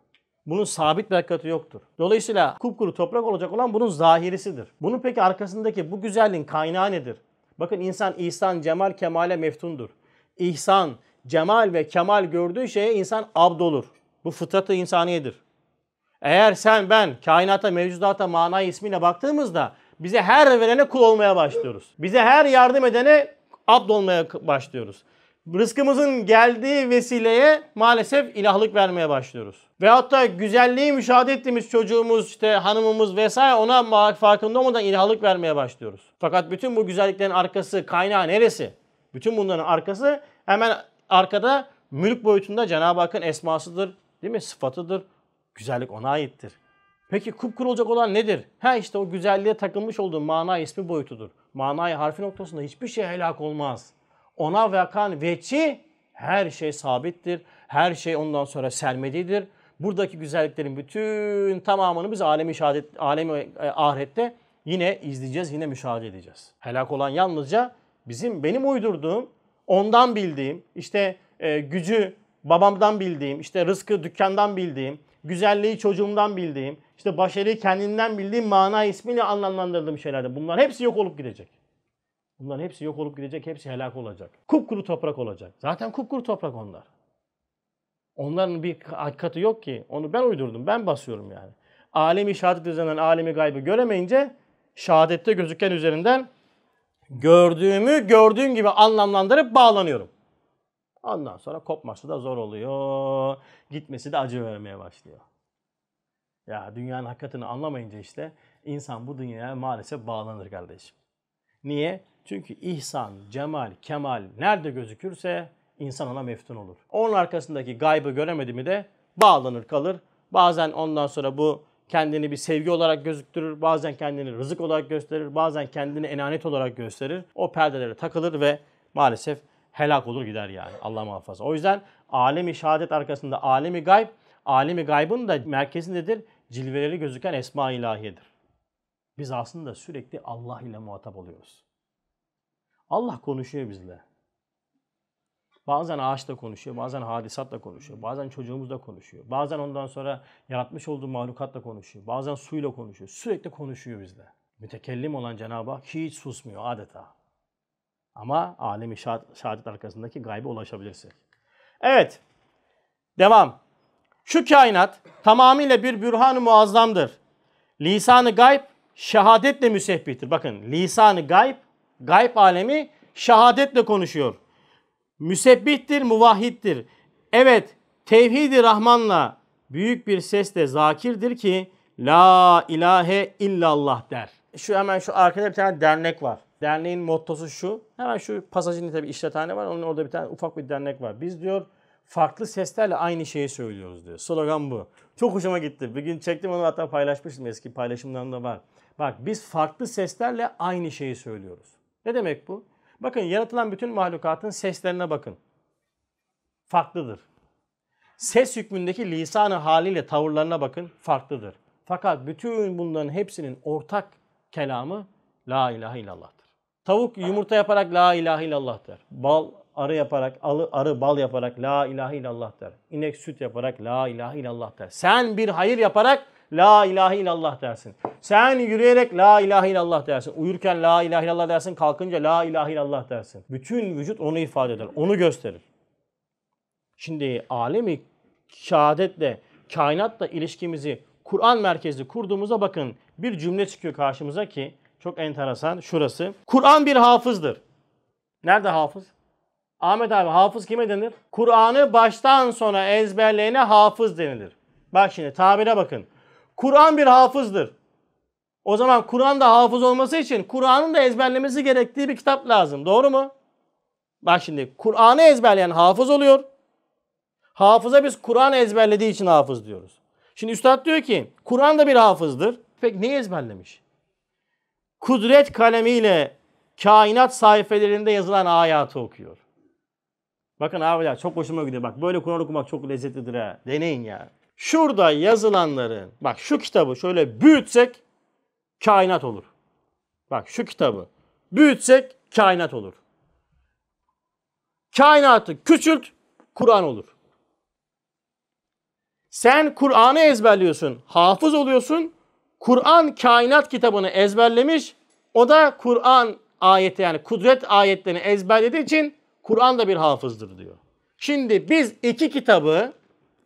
Bunun sabit bir hakikati yoktur. Dolayısıyla kupkuru toprak olacak olan bunun zahirisidir. Bunun peki arkasındaki bu güzelliğin kaynağı nedir? Bakın insan ihsan, cemal, kemale meftundur. İhsan, cemal ve kemal gördüğü şeye insan abd olur. Bu fıtratı insaniyedir. Eğer sen ben kainata, mevcudata, mana ismiyle baktığımızda bize her verene kul olmaya başlıyoruz. Bize her yardım edene abd olmaya başlıyoruz rızkımızın geldiği vesileye maalesef ilahlık vermeye başlıyoruz. Ve hatta güzelliği müşahede ettiğimiz çocuğumuz, işte hanımımız vesaire ona farkında olmadan ilahlık vermeye başlıyoruz. Fakat bütün bu güzelliklerin arkası, kaynağı neresi? Bütün bunların arkası hemen arkada mülk boyutunda Cenab-ı Hakk'ın esmasıdır, değil mi? Sıfatıdır. Güzellik ona aittir. Peki kupkuru olacak olan nedir? Ha işte o güzelliğe takılmış olduğu mana ismi boyutudur. Manayı harfi noktasında hiçbir şey helak olmaz ona vakan veçi her şey sabittir. Her şey ondan sonra sermedidir. Buradaki güzelliklerin bütün tamamını biz alemi, şehadet, alemi e, ahirette yine izleyeceğiz, yine müşahede edeceğiz. Helak olan yalnızca bizim benim uydurduğum, ondan bildiğim, işte e, gücü babamdan bildiğim, işte rızkı dükkandan bildiğim, güzelliği çocuğumdan bildiğim, işte başarıyı kendinden bildiğim mana ismiyle anlamlandırdığım şeylerde bunlar hepsi yok olup gidecek. Bunların hepsi yok olup gidecek, hepsi helak olacak. Kupkuru toprak olacak. Zaten kupkuru toprak onlar. Onların bir hakikati yok ki. Onu ben uydurdum, ben basıyorum yani. Alemi şehadet üzerinden alemi gaybı göremeyince şehadette gözüken üzerinden gördüğümü gördüğüm gibi anlamlandırıp bağlanıyorum. Ondan sonra kopması da zor oluyor. Gitmesi de acı vermeye başlıyor. Ya dünyanın hakikatini anlamayınca işte insan bu dünyaya maalesef bağlanır kardeşim. Niye? Çünkü ihsan, cemal, kemal nerede gözükürse insan ona meftun olur. Onun arkasındaki gaybı göremedi mi de bağlanır kalır. Bazen ondan sonra bu kendini bir sevgi olarak gözüktürür, bazen kendini rızık olarak gösterir, bazen kendini enanet olarak gösterir. O perdelere takılır ve maalesef helak olur gider yani Allah muhafaza. O yüzden alemi şehadet arkasında alemi gayb, alemi gaybın da merkezindedir cilveleri gözüken esma ilahiyedir. Biz aslında sürekli Allah ile muhatap oluyoruz. Allah konuşuyor bizle. Bazen ağaçla konuşuyor, bazen hadisatla konuşuyor, bazen çocuğumuzla konuşuyor. Bazen ondan sonra yaratmış olduğu mahlukatla konuşuyor, bazen suyla konuşuyor. Sürekli konuşuyor bizle. Mütekellim olan Cenab-ı Hak hiç susmuyor adeta. Ama alemi şehadet arkasındaki gaybe ulaşabilirsek. Evet, devam. Şu kainat tamamıyla bir bürhan-ı muazzamdır. Lisanı gayb şehadetle müsebbitir. Bakın lisanı gayb, gayb alemi şehadetle konuşuyor. Müsebbittir, muvahhittir. Evet, tevhidi Rahman'la büyük bir sesle zakirdir ki La ilahe illallah der. Şu hemen şu arkada bir tane dernek var. Derneğin mottosu şu. Hemen şu pasajın tabii işlethane var. Onun orada bir tane ufak bir dernek var. Biz diyor farklı seslerle aynı şeyi söylüyoruz diyor. Slogan bu. Çok hoşuma gitti. Bir gün çektim onu hatta paylaşmıştım. Eski paylaşımlarında var. Bak biz farklı seslerle aynı şeyi söylüyoruz. Ne demek bu? Bakın yaratılan bütün mahlukatın seslerine bakın. Farklıdır. Ses hükmündeki lisanı haliyle tavırlarına bakın farklıdır. Fakat bütün bunların hepsinin ortak kelamı la ilahe illallah'tır. Tavuk yumurta yaparak la ilahe illallah der. Bal arı yaparak, alı, arı bal yaparak la ilahe illallah der. İnek süt yaparak la ilahe illallah der. Sen bir hayır yaparak La ilahe illallah dersin. Sen yürüyerek la ilahe illallah dersin. Uyurken la ilahe illallah dersin. Kalkınca la ilahe illallah dersin. Bütün vücut onu ifade eder. Onu gösterir. Şimdi alemi şehadetle, kainatla ilişkimizi Kur'an merkezli kurduğumuza bakın. Bir cümle çıkıyor karşımıza ki çok enteresan şurası. Kur'an bir hafızdır. Nerede hafız? Ahmet abi hafız kime denir? Kur'an'ı baştan sona ezberleyene hafız denilir. Bak şimdi tabire bakın. Kur'an bir hafızdır. O zaman Kur'an da hafız olması için Kur'an'ın da ezberlemesi gerektiği bir kitap lazım. Doğru mu? Bak şimdi Kur'an'ı ezberleyen hafız oluyor. Hafıza biz Kur'an ezberlediği için hafız diyoruz. Şimdi üstad diyor ki Kur'an da bir hafızdır. Peki neyi ezberlemiş? Kudret kalemiyle kainat sayfelerinde yazılan ayatı okuyor. Bakın abiler çok hoşuma gidiyor. Bak böyle Kur'an okumak çok lezzetlidir ha. Deneyin ya. Şurada yazılanların bak şu kitabı şöyle büyütsek kainat olur. Bak şu kitabı büyütsek kainat olur. Kainatı küçült Kur'an olur. Sen Kur'an'ı ezberliyorsun, hafız oluyorsun. Kur'an kainat kitabını ezberlemiş. O da Kur'an ayeti yani kudret ayetlerini ezberlediği için Kur'an da bir hafızdır diyor. Şimdi biz iki kitabı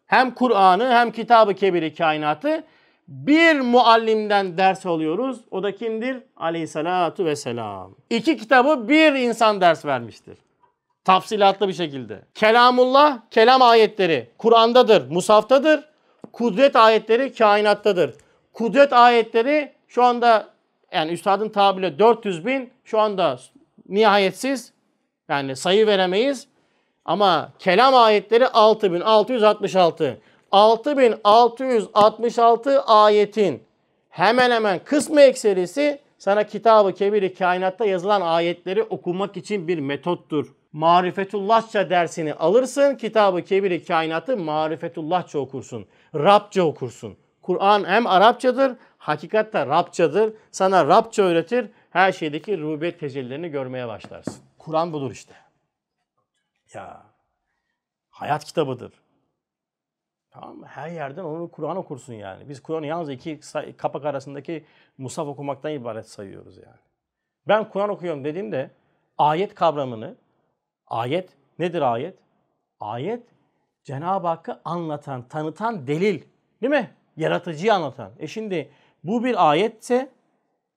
hem Kur'an'ı hem Kitabı Kebir'i kainatı bir muallimden ders alıyoruz. O da kimdir? Aleyhissalatu vesselam. İki kitabı bir insan ders vermiştir. Tafsilatlı bir şekilde. Kelamullah, kelam ayetleri Kur'an'dadır, musaftadır. Kudret ayetleri kainattadır. Kudret ayetleri şu anda yani üstadın tabiriyle 400 bin şu anda nihayetsiz yani sayı veremeyiz. Ama kelam ayetleri 6666. 6666 ayetin hemen hemen kısmı ekserisi sana kitabı kebiri kainatta yazılan ayetleri okumak için bir metottur. Marifetullahça dersini alırsın, kitabı kebiri kainatı marifetullahça okursun. Rabça okursun. Kur'an hem Arapçadır, hakikatte Rabçadır. Sana Rabça öğretir, her şeydeki rububiyet tecellilerini görmeye başlarsın. Kur'an budur işte. Ya hayat kitabıdır. Tamam mı? Her yerden onu Kur'an okursun yani. Biz Kur'an'ı yalnız iki kapak arasındaki musaf okumaktan ibaret sayıyoruz yani. Ben Kur'an okuyorum dediğimde ayet kavramını, ayet nedir ayet? Ayet Cenab-ı Hakk'ı anlatan, tanıtan delil. Değil mi? Yaratıcıyı anlatan. E şimdi bu bir ayetse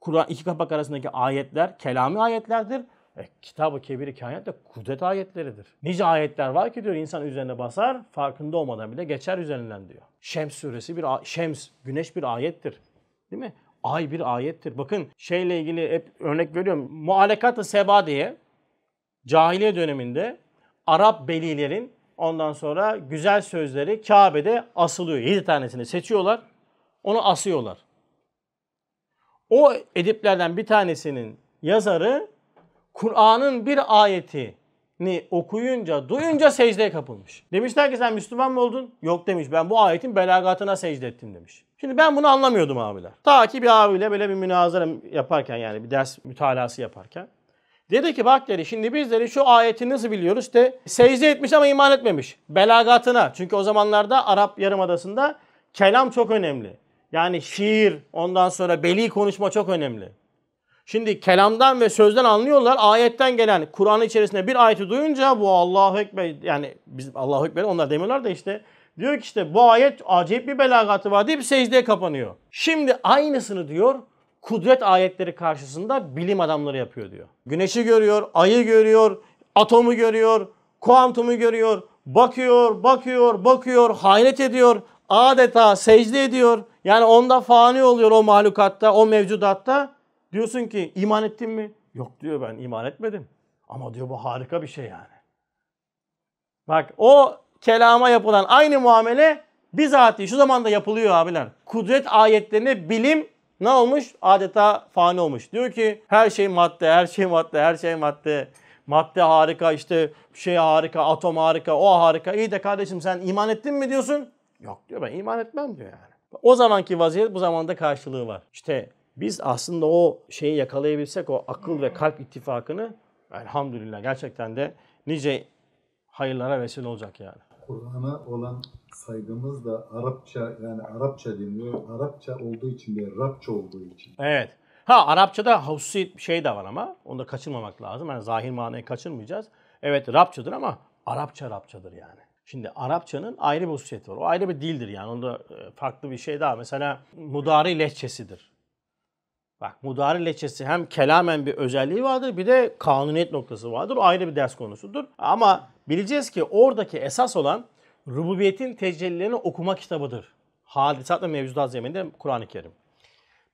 Kur'an iki kapak arasındaki ayetler kelami ayetlerdir. E, Kitab-ı Kebir-i Kainat kudret ayetleridir. Nice ayetler var ki diyor insan üzerine basar farkında olmadan bile geçer üzerinden diyor. Şems suresi bir Şems güneş bir ayettir. Değil mi? Ay bir ayettir. Bakın şeyle ilgili hep örnek veriyorum. Mualekat-ı Seba diye cahiliye döneminde Arap belilerin ondan sonra güzel sözleri Kabe'de asılıyor. 7 tanesini seçiyorlar. Onu asıyorlar. O ediplerden bir tanesinin yazarı Kur'an'ın bir ayetini okuyunca, duyunca secdeye kapılmış. Demişler ki sen Müslüman mı oldun? Yok demiş ben bu ayetin belagatına secde ettim demiş. Şimdi ben bunu anlamıyordum abiler. Ta ki bir abiyle böyle bir münazara yaparken yani bir ders mütalası yaparken. Dedi ki bak dedi şimdi bizleri şu ayeti nasıl biliyoruz? İşte secde etmiş ama iman etmemiş. Belagatına. Çünkü o zamanlarda Arap Yarımadası'nda kelam çok önemli. Yani şiir, ondan sonra beli konuşma çok önemli. Şimdi kelamdan ve sözden anlıyorlar. Ayetten gelen Kur'an içerisinde bir ayeti duyunca bu Allahu Ekber yani biz Allahu Ekber onlar demiyorlar da işte diyor ki işte bu ayet acayip bir belagatı var deyip secdeye kapanıyor. Şimdi aynısını diyor kudret ayetleri karşısında bilim adamları yapıyor diyor. Güneşi görüyor, ayı görüyor, atomu görüyor, kuantumu görüyor. Bakıyor, bakıyor, bakıyor, hayret ediyor. Adeta secde ediyor. Yani onda fani oluyor o mahlukatta, o mevcudatta. Diyorsun ki iman ettin mi? Yok diyor ben iman etmedim. Ama diyor bu harika bir şey yani. Bak o kelama yapılan aynı muamele bizatihi şu zamanda yapılıyor abiler. Kudret ayetlerine bilim ne olmuş? Adeta fani olmuş. Diyor ki her şey madde, her şey madde, her şey madde. Madde harika işte şey harika, atom harika, o harika. İyi de kardeşim sen iman ettin mi diyorsun? Yok diyor ben iman etmem diyor yani. O zamanki vaziyet bu zamanda karşılığı var. İşte biz aslında o şeyi yakalayabilsek, o akıl ve kalp ittifakını elhamdülillah gerçekten de nice hayırlara vesile olacak yani. Kur'an'a olan saygımız da Arapça yani Arapça deniyor. Arapça olduğu için de Rabça olduğu için. Evet. Ha Arapçada hususi şey de var ama onu da kaçırmamak lazım. Yani zahir manayı kaçırmayacağız. Evet Rabçadır ama Arapça Rabçadır yani. Şimdi Arapçanın ayrı bir hususiyeti var. O ayrı bir dildir yani. Onda e, farklı bir şey daha. Mesela mudari lehçesidir. Bak mudari leçesi hem kelamen bir özelliği vardır bir de kanuniyet noktası vardır. O ayrı bir ders konusudur. Ama bileceğiz ki oradaki esas olan rububiyetin tecellilerini okuma kitabıdır. Hadisat ve mevzudat zemininde Kur'an-ı Kerim.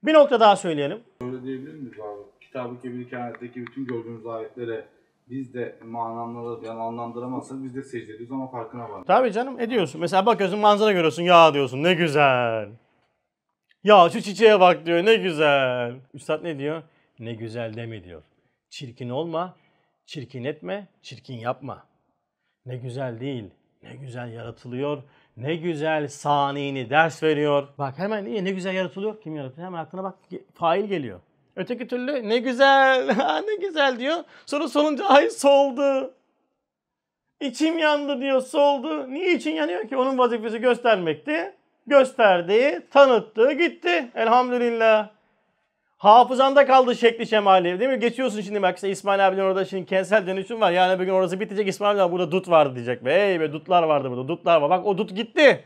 Bir nokta daha söyleyelim. Öyle diyebilir miyiz abi? Kitab-ı Kebir kainattaki bütün gördüğümüz ayetlere biz de manamları yani biz de secde ediyoruz ama farkına var. Tabii canım ediyorsun. Mesela bak gözün manzara görüyorsun ya diyorsun ne güzel. Ya şu çiçeğe bak diyor ne güzel. Üstad ne diyor? Ne güzel deme diyor. Çirkin olma, çirkin etme, çirkin yapma. Ne güzel değil, ne güzel yaratılıyor, ne güzel saniyini ders veriyor. Bak hemen iyi ne güzel yaratılıyor. Kim yaratıyor? Hemen aklına bak fail geliyor. Öteki türlü ne güzel, <laughs> ne güzel diyor. Sonra sonunca ay soldu. İçim yandı diyor, soldu. Niye için yanıyor ki? Onun vazifesi göstermekti gösterdi, tanıttı, gitti. Elhamdülillah. Hafızanda kaldı şekli şemali değil mi? Geçiyorsun şimdi bak işte İsmail abinin orada şimdi kentsel dönüşüm var. Yani bir gün orası bitecek İsmail abi burada dut vardı diyecek. Be, Hey be dutlar vardı burada dutlar var. Bak o dut gitti.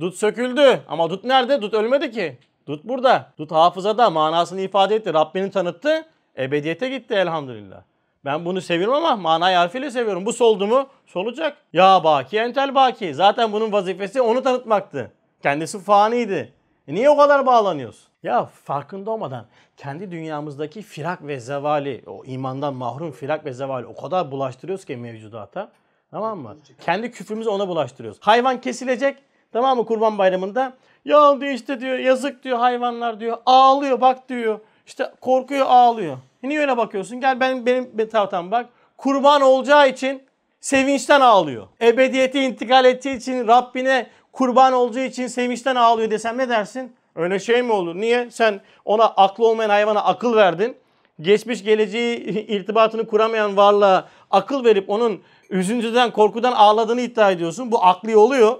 Dut söküldü. Ama dut nerede? Dut ölmedi ki. Dut burada. Dut hafızada manasını ifade etti. Rabbini tanıttı. Ebediyete gitti elhamdülillah. Ben bunu seviyorum ama manayı harfiyle seviyorum. Bu soldu mu? Solacak. Ya baki entel baki. Zaten bunun vazifesi onu tanıtmaktı. Kendisi faniydi. E niye o kadar bağlanıyorsun? Ya farkında olmadan kendi dünyamızdaki firak ve zevali, o imandan mahrum firak ve zevali o kadar bulaştırıyoruz ki mevcudata. Tamam mı? Kendi küfrümüzü ona bulaştırıyoruz. Hayvan kesilecek tamam mı kurban bayramında? Ya diyor işte diyor yazık diyor hayvanlar diyor ağlıyor bak diyor. İşte korkuyor ağlıyor. E, niye öyle bakıyorsun? Gel benim benim taraftan bak. Kurban olacağı için sevinçten ağlıyor. Ebediyeti intikal ettiği için Rabbine kurban olacağı için sevinçten ağlıyor desem ne dersin? Öyle şey mi olur? Niye? Sen ona aklı olmayan hayvana akıl verdin. Geçmiş geleceği <laughs> irtibatını kuramayan varlığa akıl verip onun üzüntüden, korkudan ağladığını iddia ediyorsun. Bu akli oluyor.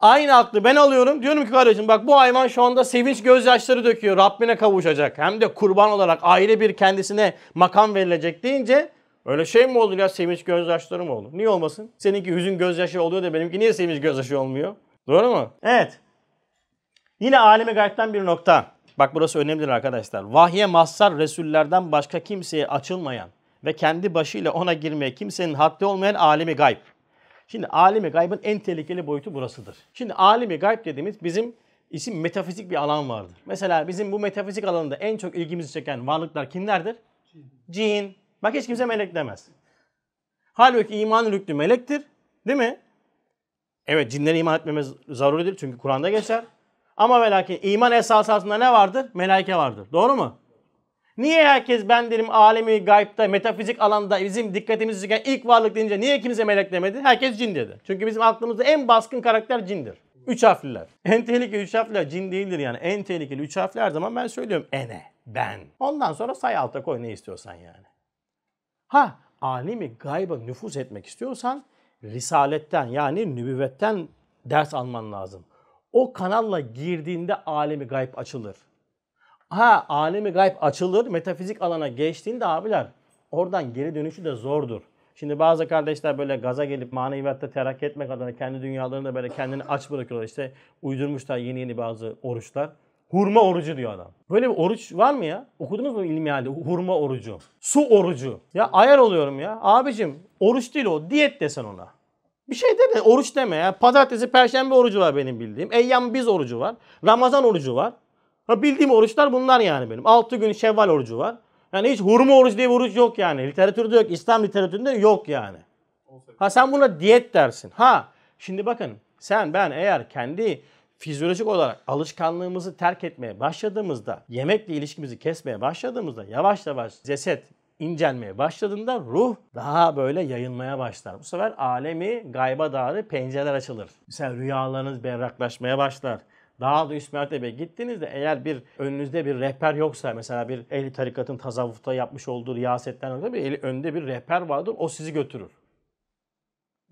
Aynı aklı ben alıyorum. Diyorum ki kardeşim bak bu hayvan şu anda sevinç gözyaşları döküyor. Rabbine kavuşacak. Hem de kurban olarak ayrı bir kendisine makam verilecek deyince Öyle şey mi olur ya sevinç gözyaşları mı olur? Niye olmasın? Seninki hüzün gözyaşı oluyor da benimki niye sevinç gözyaşı olmuyor? Doğru mu? Evet. Yine alemi gaybden bir nokta. Bak burası önemlidir arkadaşlar. Vahye mazhar Resullerden başka kimseye açılmayan ve kendi başıyla ona girmeye kimsenin haddi olmayan alemi gayb. Şimdi alemi gaybın en tehlikeli boyutu burasıdır. Şimdi alemi gayb dediğimiz bizim isim metafizik bir alan vardır. Mesela bizim bu metafizik alanında en çok ilgimizi çeken varlıklar kimlerdir? Cin, Bak hiç kimse melek demez. Halbuki iman rüklü melektir. Değil mi? Evet cinlere iman etmemiz zaruridir çünkü Kur'an'da geçer. Ama ve lakin iman esası ne vardır? Melaike vardır. Doğru mu? Niye herkes ben derim alemi gaybda, metafizik alanda bizim dikkatimizi çeken ilk varlık deyince niye kimse melek demedi? Herkes cin dedi. Çünkü bizim aklımızda en baskın karakter cindir. Üç harfliler. En tehlikeli üç harfliler cin değildir yani. En tehlikeli üç harfli her zaman ben söylüyorum ene, ben. Ondan sonra say alta koy ne istiyorsan yani. Ha alimi gayba nüfuz etmek istiyorsan risaletten yani nübüvvetten ders alman lazım. O kanalla girdiğinde alemi gayb açılır. Ha alemi gayb açılır metafizik alana geçtiğinde abiler oradan geri dönüşü de zordur. Şimdi bazı kardeşler böyle gaza gelip maneviyatta terakki etmek adına kendi dünyalarında böyle kendini aç bırakıyorlar. İşte uydurmuşlar yeni yeni bazı oruçlar. Hurma orucu diyor adam. Böyle bir oruç var mı ya? Okudunuz mu ilim yani? Hurma orucu. Su orucu. Ya ayar oluyorum ya. Abicim oruç değil o. Diyet desen ona. Bir şey de oruç deme ya. Pazartesi, perşembe orucu var benim bildiğim. Eyyam biz orucu var. Ramazan orucu var. Ha bildiğim oruçlar bunlar yani benim. 6 gün şevval orucu var. Yani hiç hurma orucu diye bir oruç yok yani. Literatürde yok. İslam literatüründe yok yani. Ha sen buna diyet dersin. Ha şimdi bakın sen ben eğer kendi fizyolojik olarak alışkanlığımızı terk etmeye başladığımızda, yemekle ilişkimizi kesmeye başladığımızda yavaş yavaş ceset incelmeye başladığında ruh daha böyle yayılmaya başlar. Bu sefer alemi gayba dağrı pencereler açılır. Mesela rüyalarınız berraklaşmaya başlar. Daha da üst mertebe gittiğinizde eğer bir önünüzde bir rehber yoksa mesela bir ehli tarikatın tasavvufta yapmış olduğu riyasetten bir eli, önünde bir rehber vardır o sizi götürür.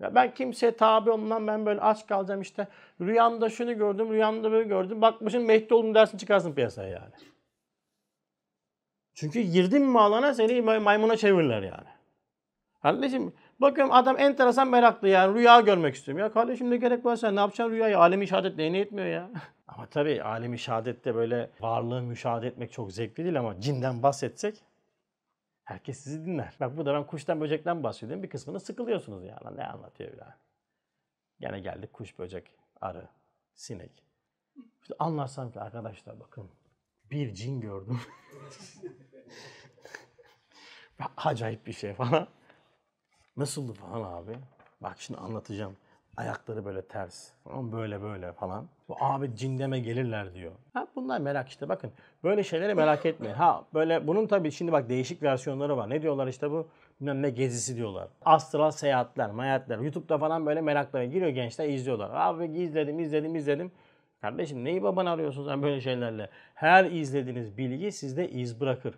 Ya ben kimseye tabi olmam ben böyle aç kalacağım işte rüyamda şunu gördüm rüyamda böyle gördüm bakmışın Mehdi oldum dersin çıkarsın piyasaya yani. Çünkü girdin mi alana seni maymuna çevirirler yani. Kardeşim bakıyorum adam enteresan meraklı yani rüya görmek istiyorum. Ya kardeşim ne gerek var sen ne yapacaksın rüyayı alemi şehadet neyine yetmiyor ya. <laughs> ama tabii alemi şehadette böyle varlığı müşahede etmek çok zevkli değil ama cinden bahsetsek Herkes sizi dinler. Bak burada ben kuştan böcekten bahsediyorum. Bir kısmını sıkılıyorsunuz ya. Lan ne anlatıyor bile. Gene geldik kuş, böcek, arı, sinek. İşte anlatsam ki arkadaşlar bakın bir cin gördüm. <laughs> Acayip bir şey falan. Nasıldı falan abi? Bak şimdi anlatacağım. Ayakları böyle ters. Falan böyle böyle falan. Bu abi cindeme gelirler diyor. Ha bunlar merak işte bakın. Böyle şeyleri merak etmeyin. Ha böyle bunun tabii şimdi bak değişik versiyonları var. Ne diyorlar işte bu bilmem ne gezisi diyorlar. Astral seyahatler, mayahatler. YouTube'da falan böyle meraklara giriyor gençler izliyorlar. Abi izledim, izledim, izledim. Kardeşim neyi baban arıyorsunuz sen böyle şeylerle? Her izlediğiniz bilgi sizde iz bırakır.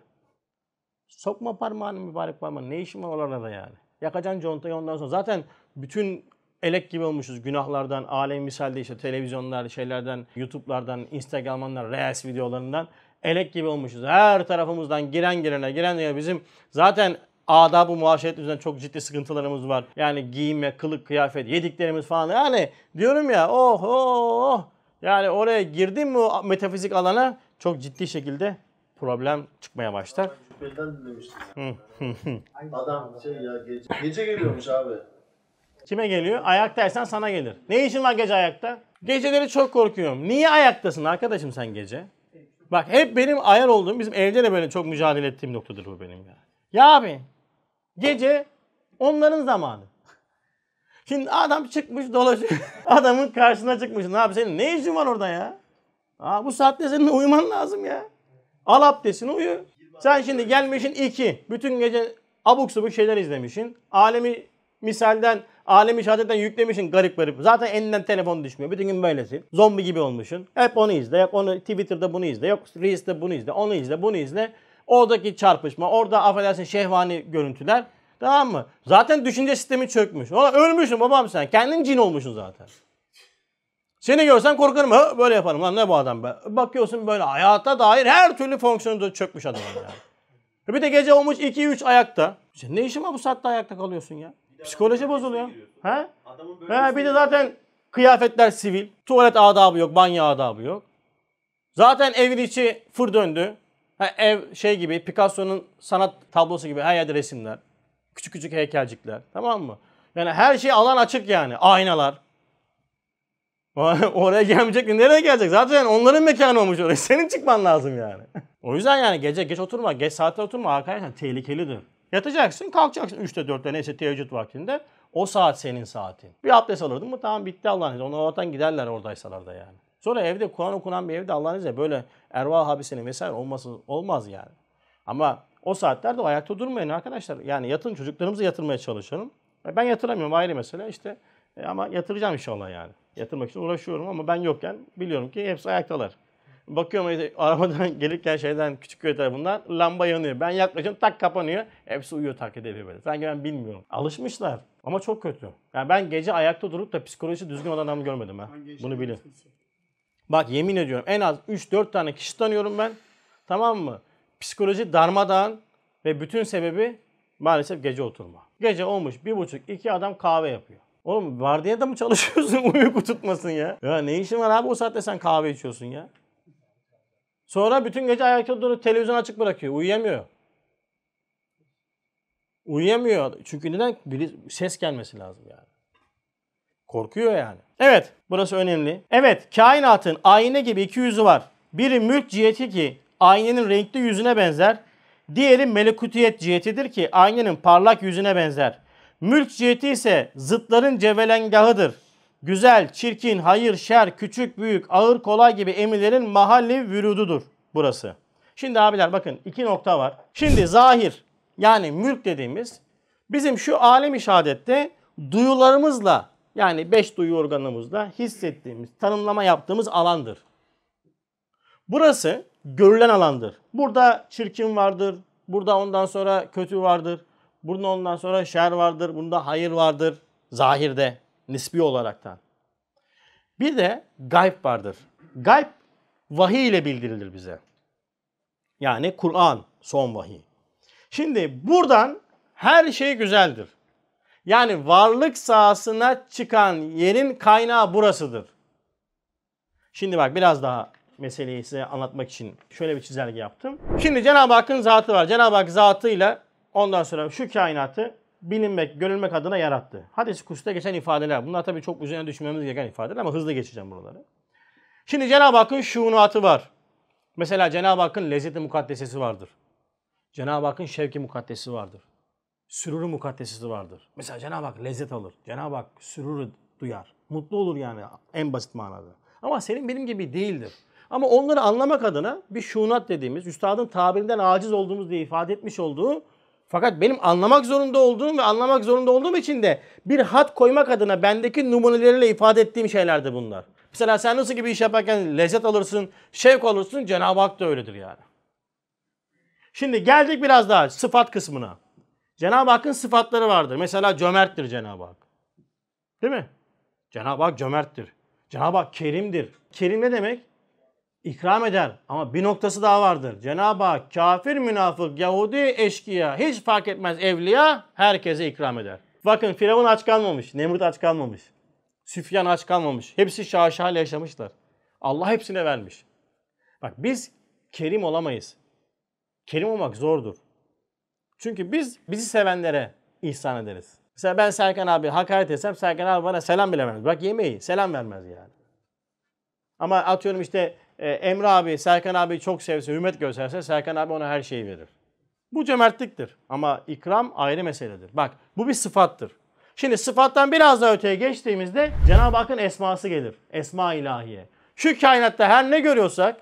Sokma parmağını mübarek parmağını. Ne işin var oralarda yani? Yakacaksın contayı ondan sonra. Zaten bütün elek gibi olmuşuz günahlardan, alem misalde işte televizyonlar, şeylerden, YouTube'lardan, Instagram'dan, Reels videolarından elek gibi olmuşuz. Her tarafımızdan giren girene, giren girene bizim zaten adab-ı muaşeret üzerinden çok ciddi sıkıntılarımız var. Yani giyinme, kılık, kıyafet, yediklerimiz falan. Yani diyorum ya oh oh oh. Yani oraya girdin mi o metafizik alana çok ciddi şekilde problem çıkmaya başlar. Şüpheliden dinlemiştim. Adam şey ya gece, gece geliyormuş abi. Kime geliyor? Ayaktaysan sana gelir. Ne işin var gece ayakta? Geceleri çok korkuyorum. Niye ayaktasın arkadaşım sen gece? Bak hep benim ayar olduğum, bizim evde de böyle çok mücadele ettiğim noktadır bu benim ya. Ya abi gece onların zamanı. Şimdi adam çıkmış dolaşıyor. <laughs> Adamın karşısına çıkmış. Ne abi senin ne işin var orada ya? Aa, bu saatte senin uyuman lazım ya. Al abdestini uyu. Sen şimdi gelmişin iki. Bütün gece abuk sabuk şeyler izlemişsin. Alemi Misalden alemi şehadetten yüklemişsin garip garip. Zaten elinden telefon düşmüyor. Bütün gün böylesin. Zombi gibi olmuşsun. Hep onu izle. Yok onu Twitter'da bunu izle. Yok Reels'te bunu izle. Onu izle. Bunu izle. Oradaki çarpışma. Orada affedersin şehvani görüntüler. Tamam mı? Zaten düşünce sistemi çökmüş. Ona ölmüşsün babam sen. Kendin cin olmuşsun zaten. Seni görsem korkarım. Ha, böyle yaparım lan ne bu adam be. Bakıyorsun böyle hayata dair her türlü fonksiyonu da çökmüş adam yani. Bir de gece olmuş 2-3 ayakta. Sen ne işin var bu saatte ayakta kalıyorsun ya? Psikoloji bozuluyor. He? Adamın böyle He, bir de zaten kıyafetler sivil. Tuvalet adabı yok, banyo adabı yok. Zaten evin içi fır döndü. Ha, ev şey gibi Picasso'nun sanat tablosu gibi her yerde resimler. Küçük küçük heykelcikler. Tamam mı? Yani her şey alan açık yani. Aynalar. <laughs> Oraya gelmeyecek de nereye gelecek? Zaten onların mekanı olmuş orası. <laughs> Senin çıkman lazım yani. <laughs> o yüzden yani gece geç oturma, geç saatte oturma arkadaşlar tehlikelidir. Yatacaksın kalkacaksın 3'te 4'te neyse teheccüd vaktinde. O saat senin saatin. Bir abdest alırdın mı tamam bitti Allah'ın izniyle. Onlar oradan giderler oradaysalar da yani. Sonra evde Kur'an okunan bir evde Allah'ın izniyle böyle erva habisinin vesaire olması olmaz yani. Ama o saatlerde o ayakta durmayın arkadaşlar. Yani yatın çocuklarımızı yatırmaya çalışalım. E, ben yatıramıyorum ayrı mesele işte. E, ama yatıracağım inşallah yani. Yatırmak için uğraşıyorum ama ben yokken biliyorum ki hepsi ayaktalar. Bakıyorum arabadan <laughs> gelirken şeyden küçük köy tarafından lamba yanıyor. Ben yaklaşıyorum tak kapanıyor. Hepsi uyuyor taklit edebiliyor. böyle. Sanki ben bilmiyorum. Alışmışlar. Ama çok kötü. Yani ben gece ayakta durup da psikoloji düzgün olan adamı görmedim ha. Bunu bilin. Bak yemin ediyorum en az 3-4 tane kişi tanıyorum ben. Tamam mı? Psikoloji darmadağın ve bütün sebebi maalesef gece oturma. Gece olmuş bir buçuk iki adam kahve yapıyor. Oğlum vardiyada mı çalışıyorsun <laughs> uyku tutmasın ya? Ya ne işin var abi o saatte sen kahve içiyorsun ya? Sonra bütün gece ayakta durup televizyon açık bırakıyor. Uyuyamıyor. Uyuyamıyor. Çünkü neden? Biri, ses gelmesi lazım yani. Korkuyor yani. Evet burası önemli. Evet kainatın ayna gibi iki yüzü var. Biri mülk ciheti ki aynenin renkli yüzüne benzer. Diğeri melekutiyet cihetidir ki aynenin parlak yüzüne benzer. Mülk ciheti ise zıtların cevelengahıdır güzel, çirkin, hayır, şer, küçük, büyük, ağır, kolay gibi emirlerin mahalli vürududur burası. Şimdi abiler bakın iki nokta var. Şimdi zahir yani mülk dediğimiz bizim şu alem şehadette duyularımızla yani beş duyu organımızla hissettiğimiz, tanımlama yaptığımız alandır. Burası görülen alandır. Burada çirkin vardır, burada ondan sonra kötü vardır, burada ondan sonra şer vardır, bunda hayır vardır zahirde. Nisbi olaraktan. Bir de gayb vardır. Gayb vahiy ile bildirilir bize. Yani Kur'an son vahiy. Şimdi buradan her şey güzeldir. Yani varlık sahasına çıkan yerin kaynağı burasıdır. Şimdi bak biraz daha meseleyi size anlatmak için şöyle bir çizelge yaptım. Şimdi Cenab-ı Hakk'ın zatı var. Cenab-ı Hak zatıyla ondan sonra şu kainatı bilinmek, görülmek adına yarattı. Hadis-i Kudüs'te geçen ifadeler. Bunlar tabii çok üzerine düşmemiz gereken ifadeler ama hızlı geçeceğim buraları. Şimdi Cenab-ı Hakk'ın şuunatı var. Mesela Cenab-ı Hakk'ın lezzeti mukaddesesi vardır. Cenab-ı Hakk'ın şevki mukaddesi vardır. Sürürü mukaddesesi vardır. Mesela Cenab-ı Hak lezzet alır. Cenab-ı Hak sürürü duyar. Mutlu olur yani en basit manada. Ama senin benim gibi değildir. Ama onları anlamak adına bir şunat dediğimiz, üstadın tabirinden aciz olduğumuz diye ifade etmiş olduğu fakat benim anlamak zorunda olduğum ve anlamak zorunda olduğum için de bir hat koymak adına bendeki numuneleriyle ifade ettiğim şeylerdi bunlar. Mesela sen nasıl gibi iş yaparken lezzet alırsın, şevk alırsın Cenab-ı Hak da öyledir yani. Şimdi geldik biraz daha sıfat kısmına. Cenab-ı Hakk'ın sıfatları vardır. Mesela cömerttir Cenab-ı Hak. Değil mi? Cenab-ı Hak cömerttir. Cenab-ı Hak kerimdir. Kerim ne demek? ikram eder. Ama bir noktası daha vardır. Cenab-ı Hak kafir, münafık, Yahudi, eşkıya hiç fark etmez evliya herkese ikram eder. Bakın Firavun aç kalmamış, Nemrut aç kalmamış, Süfyan aç kalmamış. Hepsi şaşalı yaşamışlar. Allah hepsine vermiş. Bak biz kerim olamayız. Kerim olmak zordur. Çünkü biz bizi sevenlere ihsan ederiz. Mesela ben Serkan abi hakaret etsem Serkan abi bana selam bile vermez. Bak yemeği selam vermez yani. Ama atıyorum işte e, Emre abi, Serkan abi çok sevse, hürmet gösterse Serkan abi ona her şeyi verir. Bu cömertliktir ama ikram ayrı meseledir. Bak bu bir sıfattır. Şimdi sıfattan biraz daha öteye geçtiğimizde Cenab-ı Hakk'ın esması gelir. Esma ilahiye. Şu kainatta her ne görüyorsak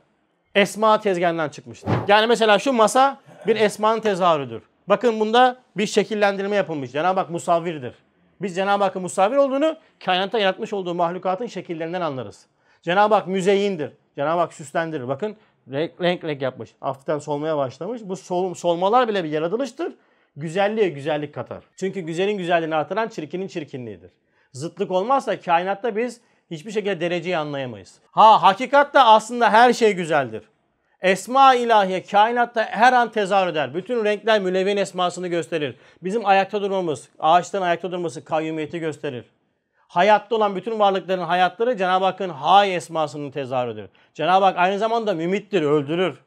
esma tezgahından çıkmıştır. Yani mesela şu masa bir esmanın tezahürüdür. Bakın bunda bir şekillendirme yapılmış. Cenab-ı Hak musavvirdir. Biz Cenab-ı Hakk'ın musavvir olduğunu kainatta yaratmış olduğu mahlukatın şekillerinden anlarız. Cenab-ı Hak müzeyindir. Cenab-ı Hak süslendirir. Bakın renk, renk renk yapmış. Hafiften solmaya başlamış. Bu sol, solmalar bile bir yaratılıştır. Güzelliğe güzellik katar. Çünkü güzelin güzelliğini artıran çirkinin çirkinliğidir. Zıtlık olmazsa kainatta biz hiçbir şekilde dereceyi anlayamayız. Ha hakikatte aslında her şey güzeldir. Esma ilahiye kainatta her an tezahür eder. Bütün renkler mülevin esmasını gösterir. Bizim ayakta durmamız, ağaçtan ayakta durması kayyumiyeti gösterir hayatta olan bütün varlıkların hayatları Cenab-ı Hakk'ın hay esmasının tezahürüdür. Cenab-ı Hak aynı zamanda mümittir, öldürür.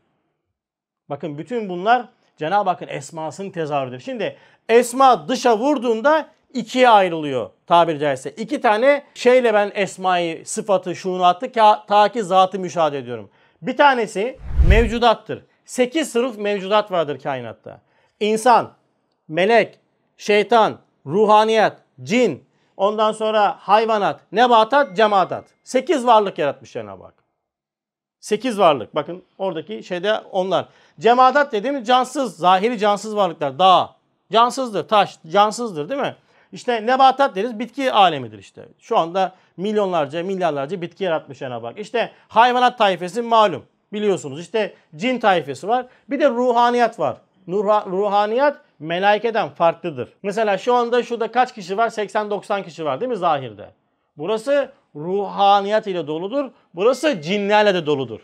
Bakın bütün bunlar Cenab-ı Hakk'ın esmasının tezahürüdür. Şimdi esma dışa vurduğunda ikiye ayrılıyor tabiri caizse. İki tane şeyle ben esmayı, sıfatı, şuunatı ta ki zatı müşahede ediyorum. Bir tanesi mevcudattır. Sekiz sınıf mevcudat vardır kainatta. İnsan, melek, şeytan, ruhaniyet, cin, Ondan sonra hayvanat, nebatat, cemaatat. Sekiz varlık yaratmış Cenab-ı Hak. Sekiz varlık. Bakın oradaki şeyde onlar. Cemaatat dediğimiz cansız, zahiri cansız varlıklar. Dağ, cansızdır. Taş, cansızdır değil mi? İşte nebatat deriz bitki alemidir işte. Şu anda milyonlarca, milyarlarca bitki yaratmış Cenab-ı Hak. İşte hayvanat tayfesi malum biliyorsunuz. işte cin tayfesi var. Bir de ruhaniyat var. Nurha, ruhaniyat melaikeden farklıdır. Mesela şu anda şurada kaç kişi var? 80-90 kişi var değil mi zahirde? Burası ruhaniyat ile doludur. Burası cinlerle de doludur.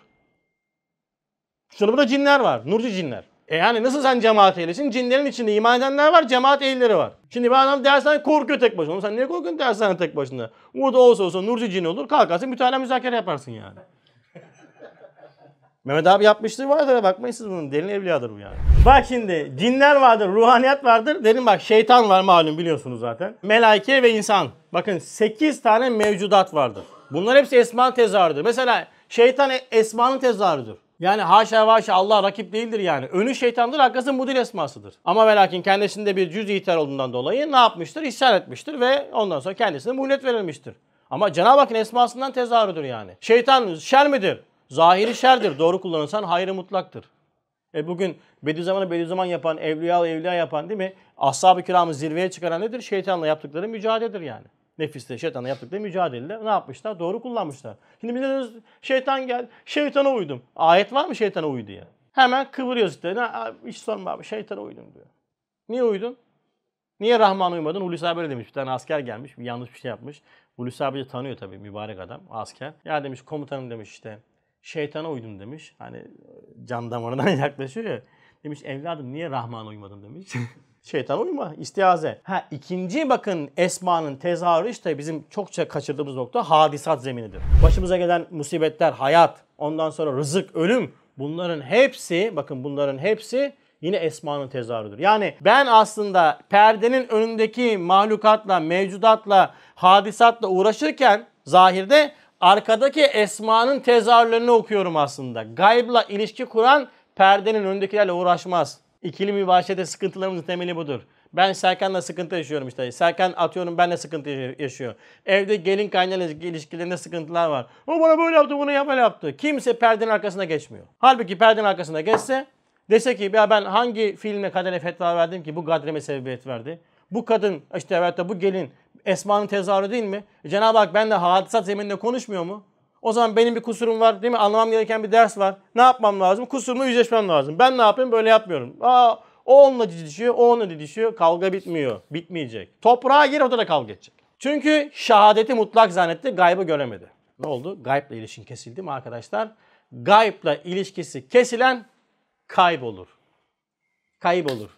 Şurada burada cinler var. Nurcu cinler. E yani nasıl sen cemaat ehlisin? Cinlerin içinde iman edenler var, cemaat ehlileri var. Şimdi bir adam dersen korkuyor tek başına. sen niye korkuyorsun dersen tek başına? Burada olsa olsa Nurcu cin olur. Kalkarsın bir tane müzakere yaparsın yani. Mehmet abi yapmışlığı vardır ya bakmayın siz bunun. Derin evliyadır bu yani. Bak şimdi cinler vardır, ruhaniyat vardır. Derin bak şeytan var malum biliyorsunuz zaten. Melaike ve insan. Bakın 8 tane mevcudat vardır. Bunlar hepsi esma tezahürüdür. Mesela şeytan e, esmanın tezahürüdür. Yani haşa vaşa Allah rakip değildir yani. Önü şeytandır, arkası mudil esmasıdır. Ama ve kendisinde bir cüz ihtar olduğundan dolayı ne yapmıştır? İsyan etmiştir ve ondan sonra kendisine muhlet verilmiştir. Ama Cenab-ı Hakk'ın esmasından tezahürüdür yani. Şeytan şer midir? Zahiri şerdir. Doğru kullanırsan hayrı mutlaktır. E bugün Bediüzzaman'ı Bediüzzaman yapan, evliya evliya yapan değil mi? Ashab-ı kiramı zirveye çıkaran nedir? Şeytanla yaptıkları mücadeledir yani. Nefisle, şeytanla yaptıkları mücadele. ne yapmışlar? Doğru kullanmışlar. Şimdi biz şeytan gel, şeytana uydum. Ayet var mı şeytana uy diye? Hemen kıvırıyor işte. Ne, hiç sorma abi şeytana uydum diyor. Niye uydun? Niye Rahman'a uymadın? Hulusi abi demiş. Bir tane asker gelmiş. Bir yanlış bir şey yapmış. Hulusi abi de tanıyor tabii mübarek adam. Asker. Ya demiş komutanım demiş işte şeytana uydum demiş. Hani e, can damarından <laughs> yaklaşıyor ya. Demiş evladım niye Rahman'a uymadın demiş. <laughs> Şeytan uyma, istiaze. Ha ikinci bakın esmanın tezahürü işte bizim çokça kaçırdığımız nokta hadisat zeminidir. Başımıza gelen musibetler, hayat, ondan sonra rızık, ölüm bunların hepsi bakın bunların hepsi yine esmanın tezahürüdür. Yani ben aslında perdenin önündeki mahlukatla, mevcudatla, hadisatla uğraşırken zahirde arkadaki esmanın tezahürlerini okuyorum aslında. Gaybla ilişki kuran perdenin öndekilerle uğraşmaz. İkili mübaşete sıkıntılarımızın temeli budur. Ben Serkan'la sıkıntı yaşıyorum işte. Serkan atıyorum de sıkıntı yaşıyor. Evde gelin kaynayla ilişkilerinde sıkıntılar var. O bana böyle yaptı, bunu yap böyle yaptı. Kimse perdenin arkasına geçmiyor. Halbuki perdenin arkasına geçse dese ki ya ben hangi filme kadere fetva verdim ki bu gadreme sebebiyet verdi. Bu kadın işte veyahut da bu gelin esmanın tezahürü değil mi? E, Cenab-ı Hak ben de hadisat zemininde konuşmuyor mu? O zaman benim bir kusurum var değil mi? Anlamam gereken bir ders var. Ne yapmam lazım? Kusurumu yüzleşmem lazım. Ben ne yapayım? Böyle yapmıyorum. Aa, o onunla didişiyor, o onunla didişiyor. Kavga bitmiyor. Bitmeyecek. Toprağa gir o da kavga edecek. Çünkü şehadeti mutlak zannetti. Gaybı göremedi. Ne oldu? Gaybla ilişkin kesildi mi arkadaşlar? Gaybla ilişkisi kesilen kaybolur. Kaybolur.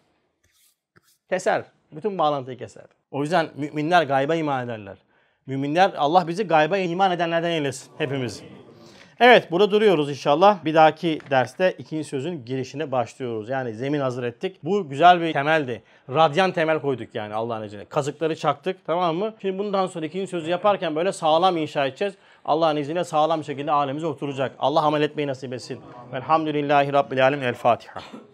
Keser. Bütün bağlantıyı keser. O yüzden müminler gayba iman ederler. Müminler Allah bizi gayba iman edenlerden eylesin hepimiz. Evet burada duruyoruz inşallah. Bir dahaki derste ikinci sözün girişine başlıyoruz. Yani zemin hazır ettik. Bu güzel bir temeldi. Radyan temel koyduk yani Allah'ın izniyle. Kazıkları çaktık tamam mı? Şimdi bundan sonra ikinci sözü yaparken böyle sağlam inşa edeceğiz. Allah'ın izniyle sağlam şekilde alemize oturacak. Allah amel etmeyi nasip etsin. Velhamdülillahi Rabbil Alemin. El Fatiha.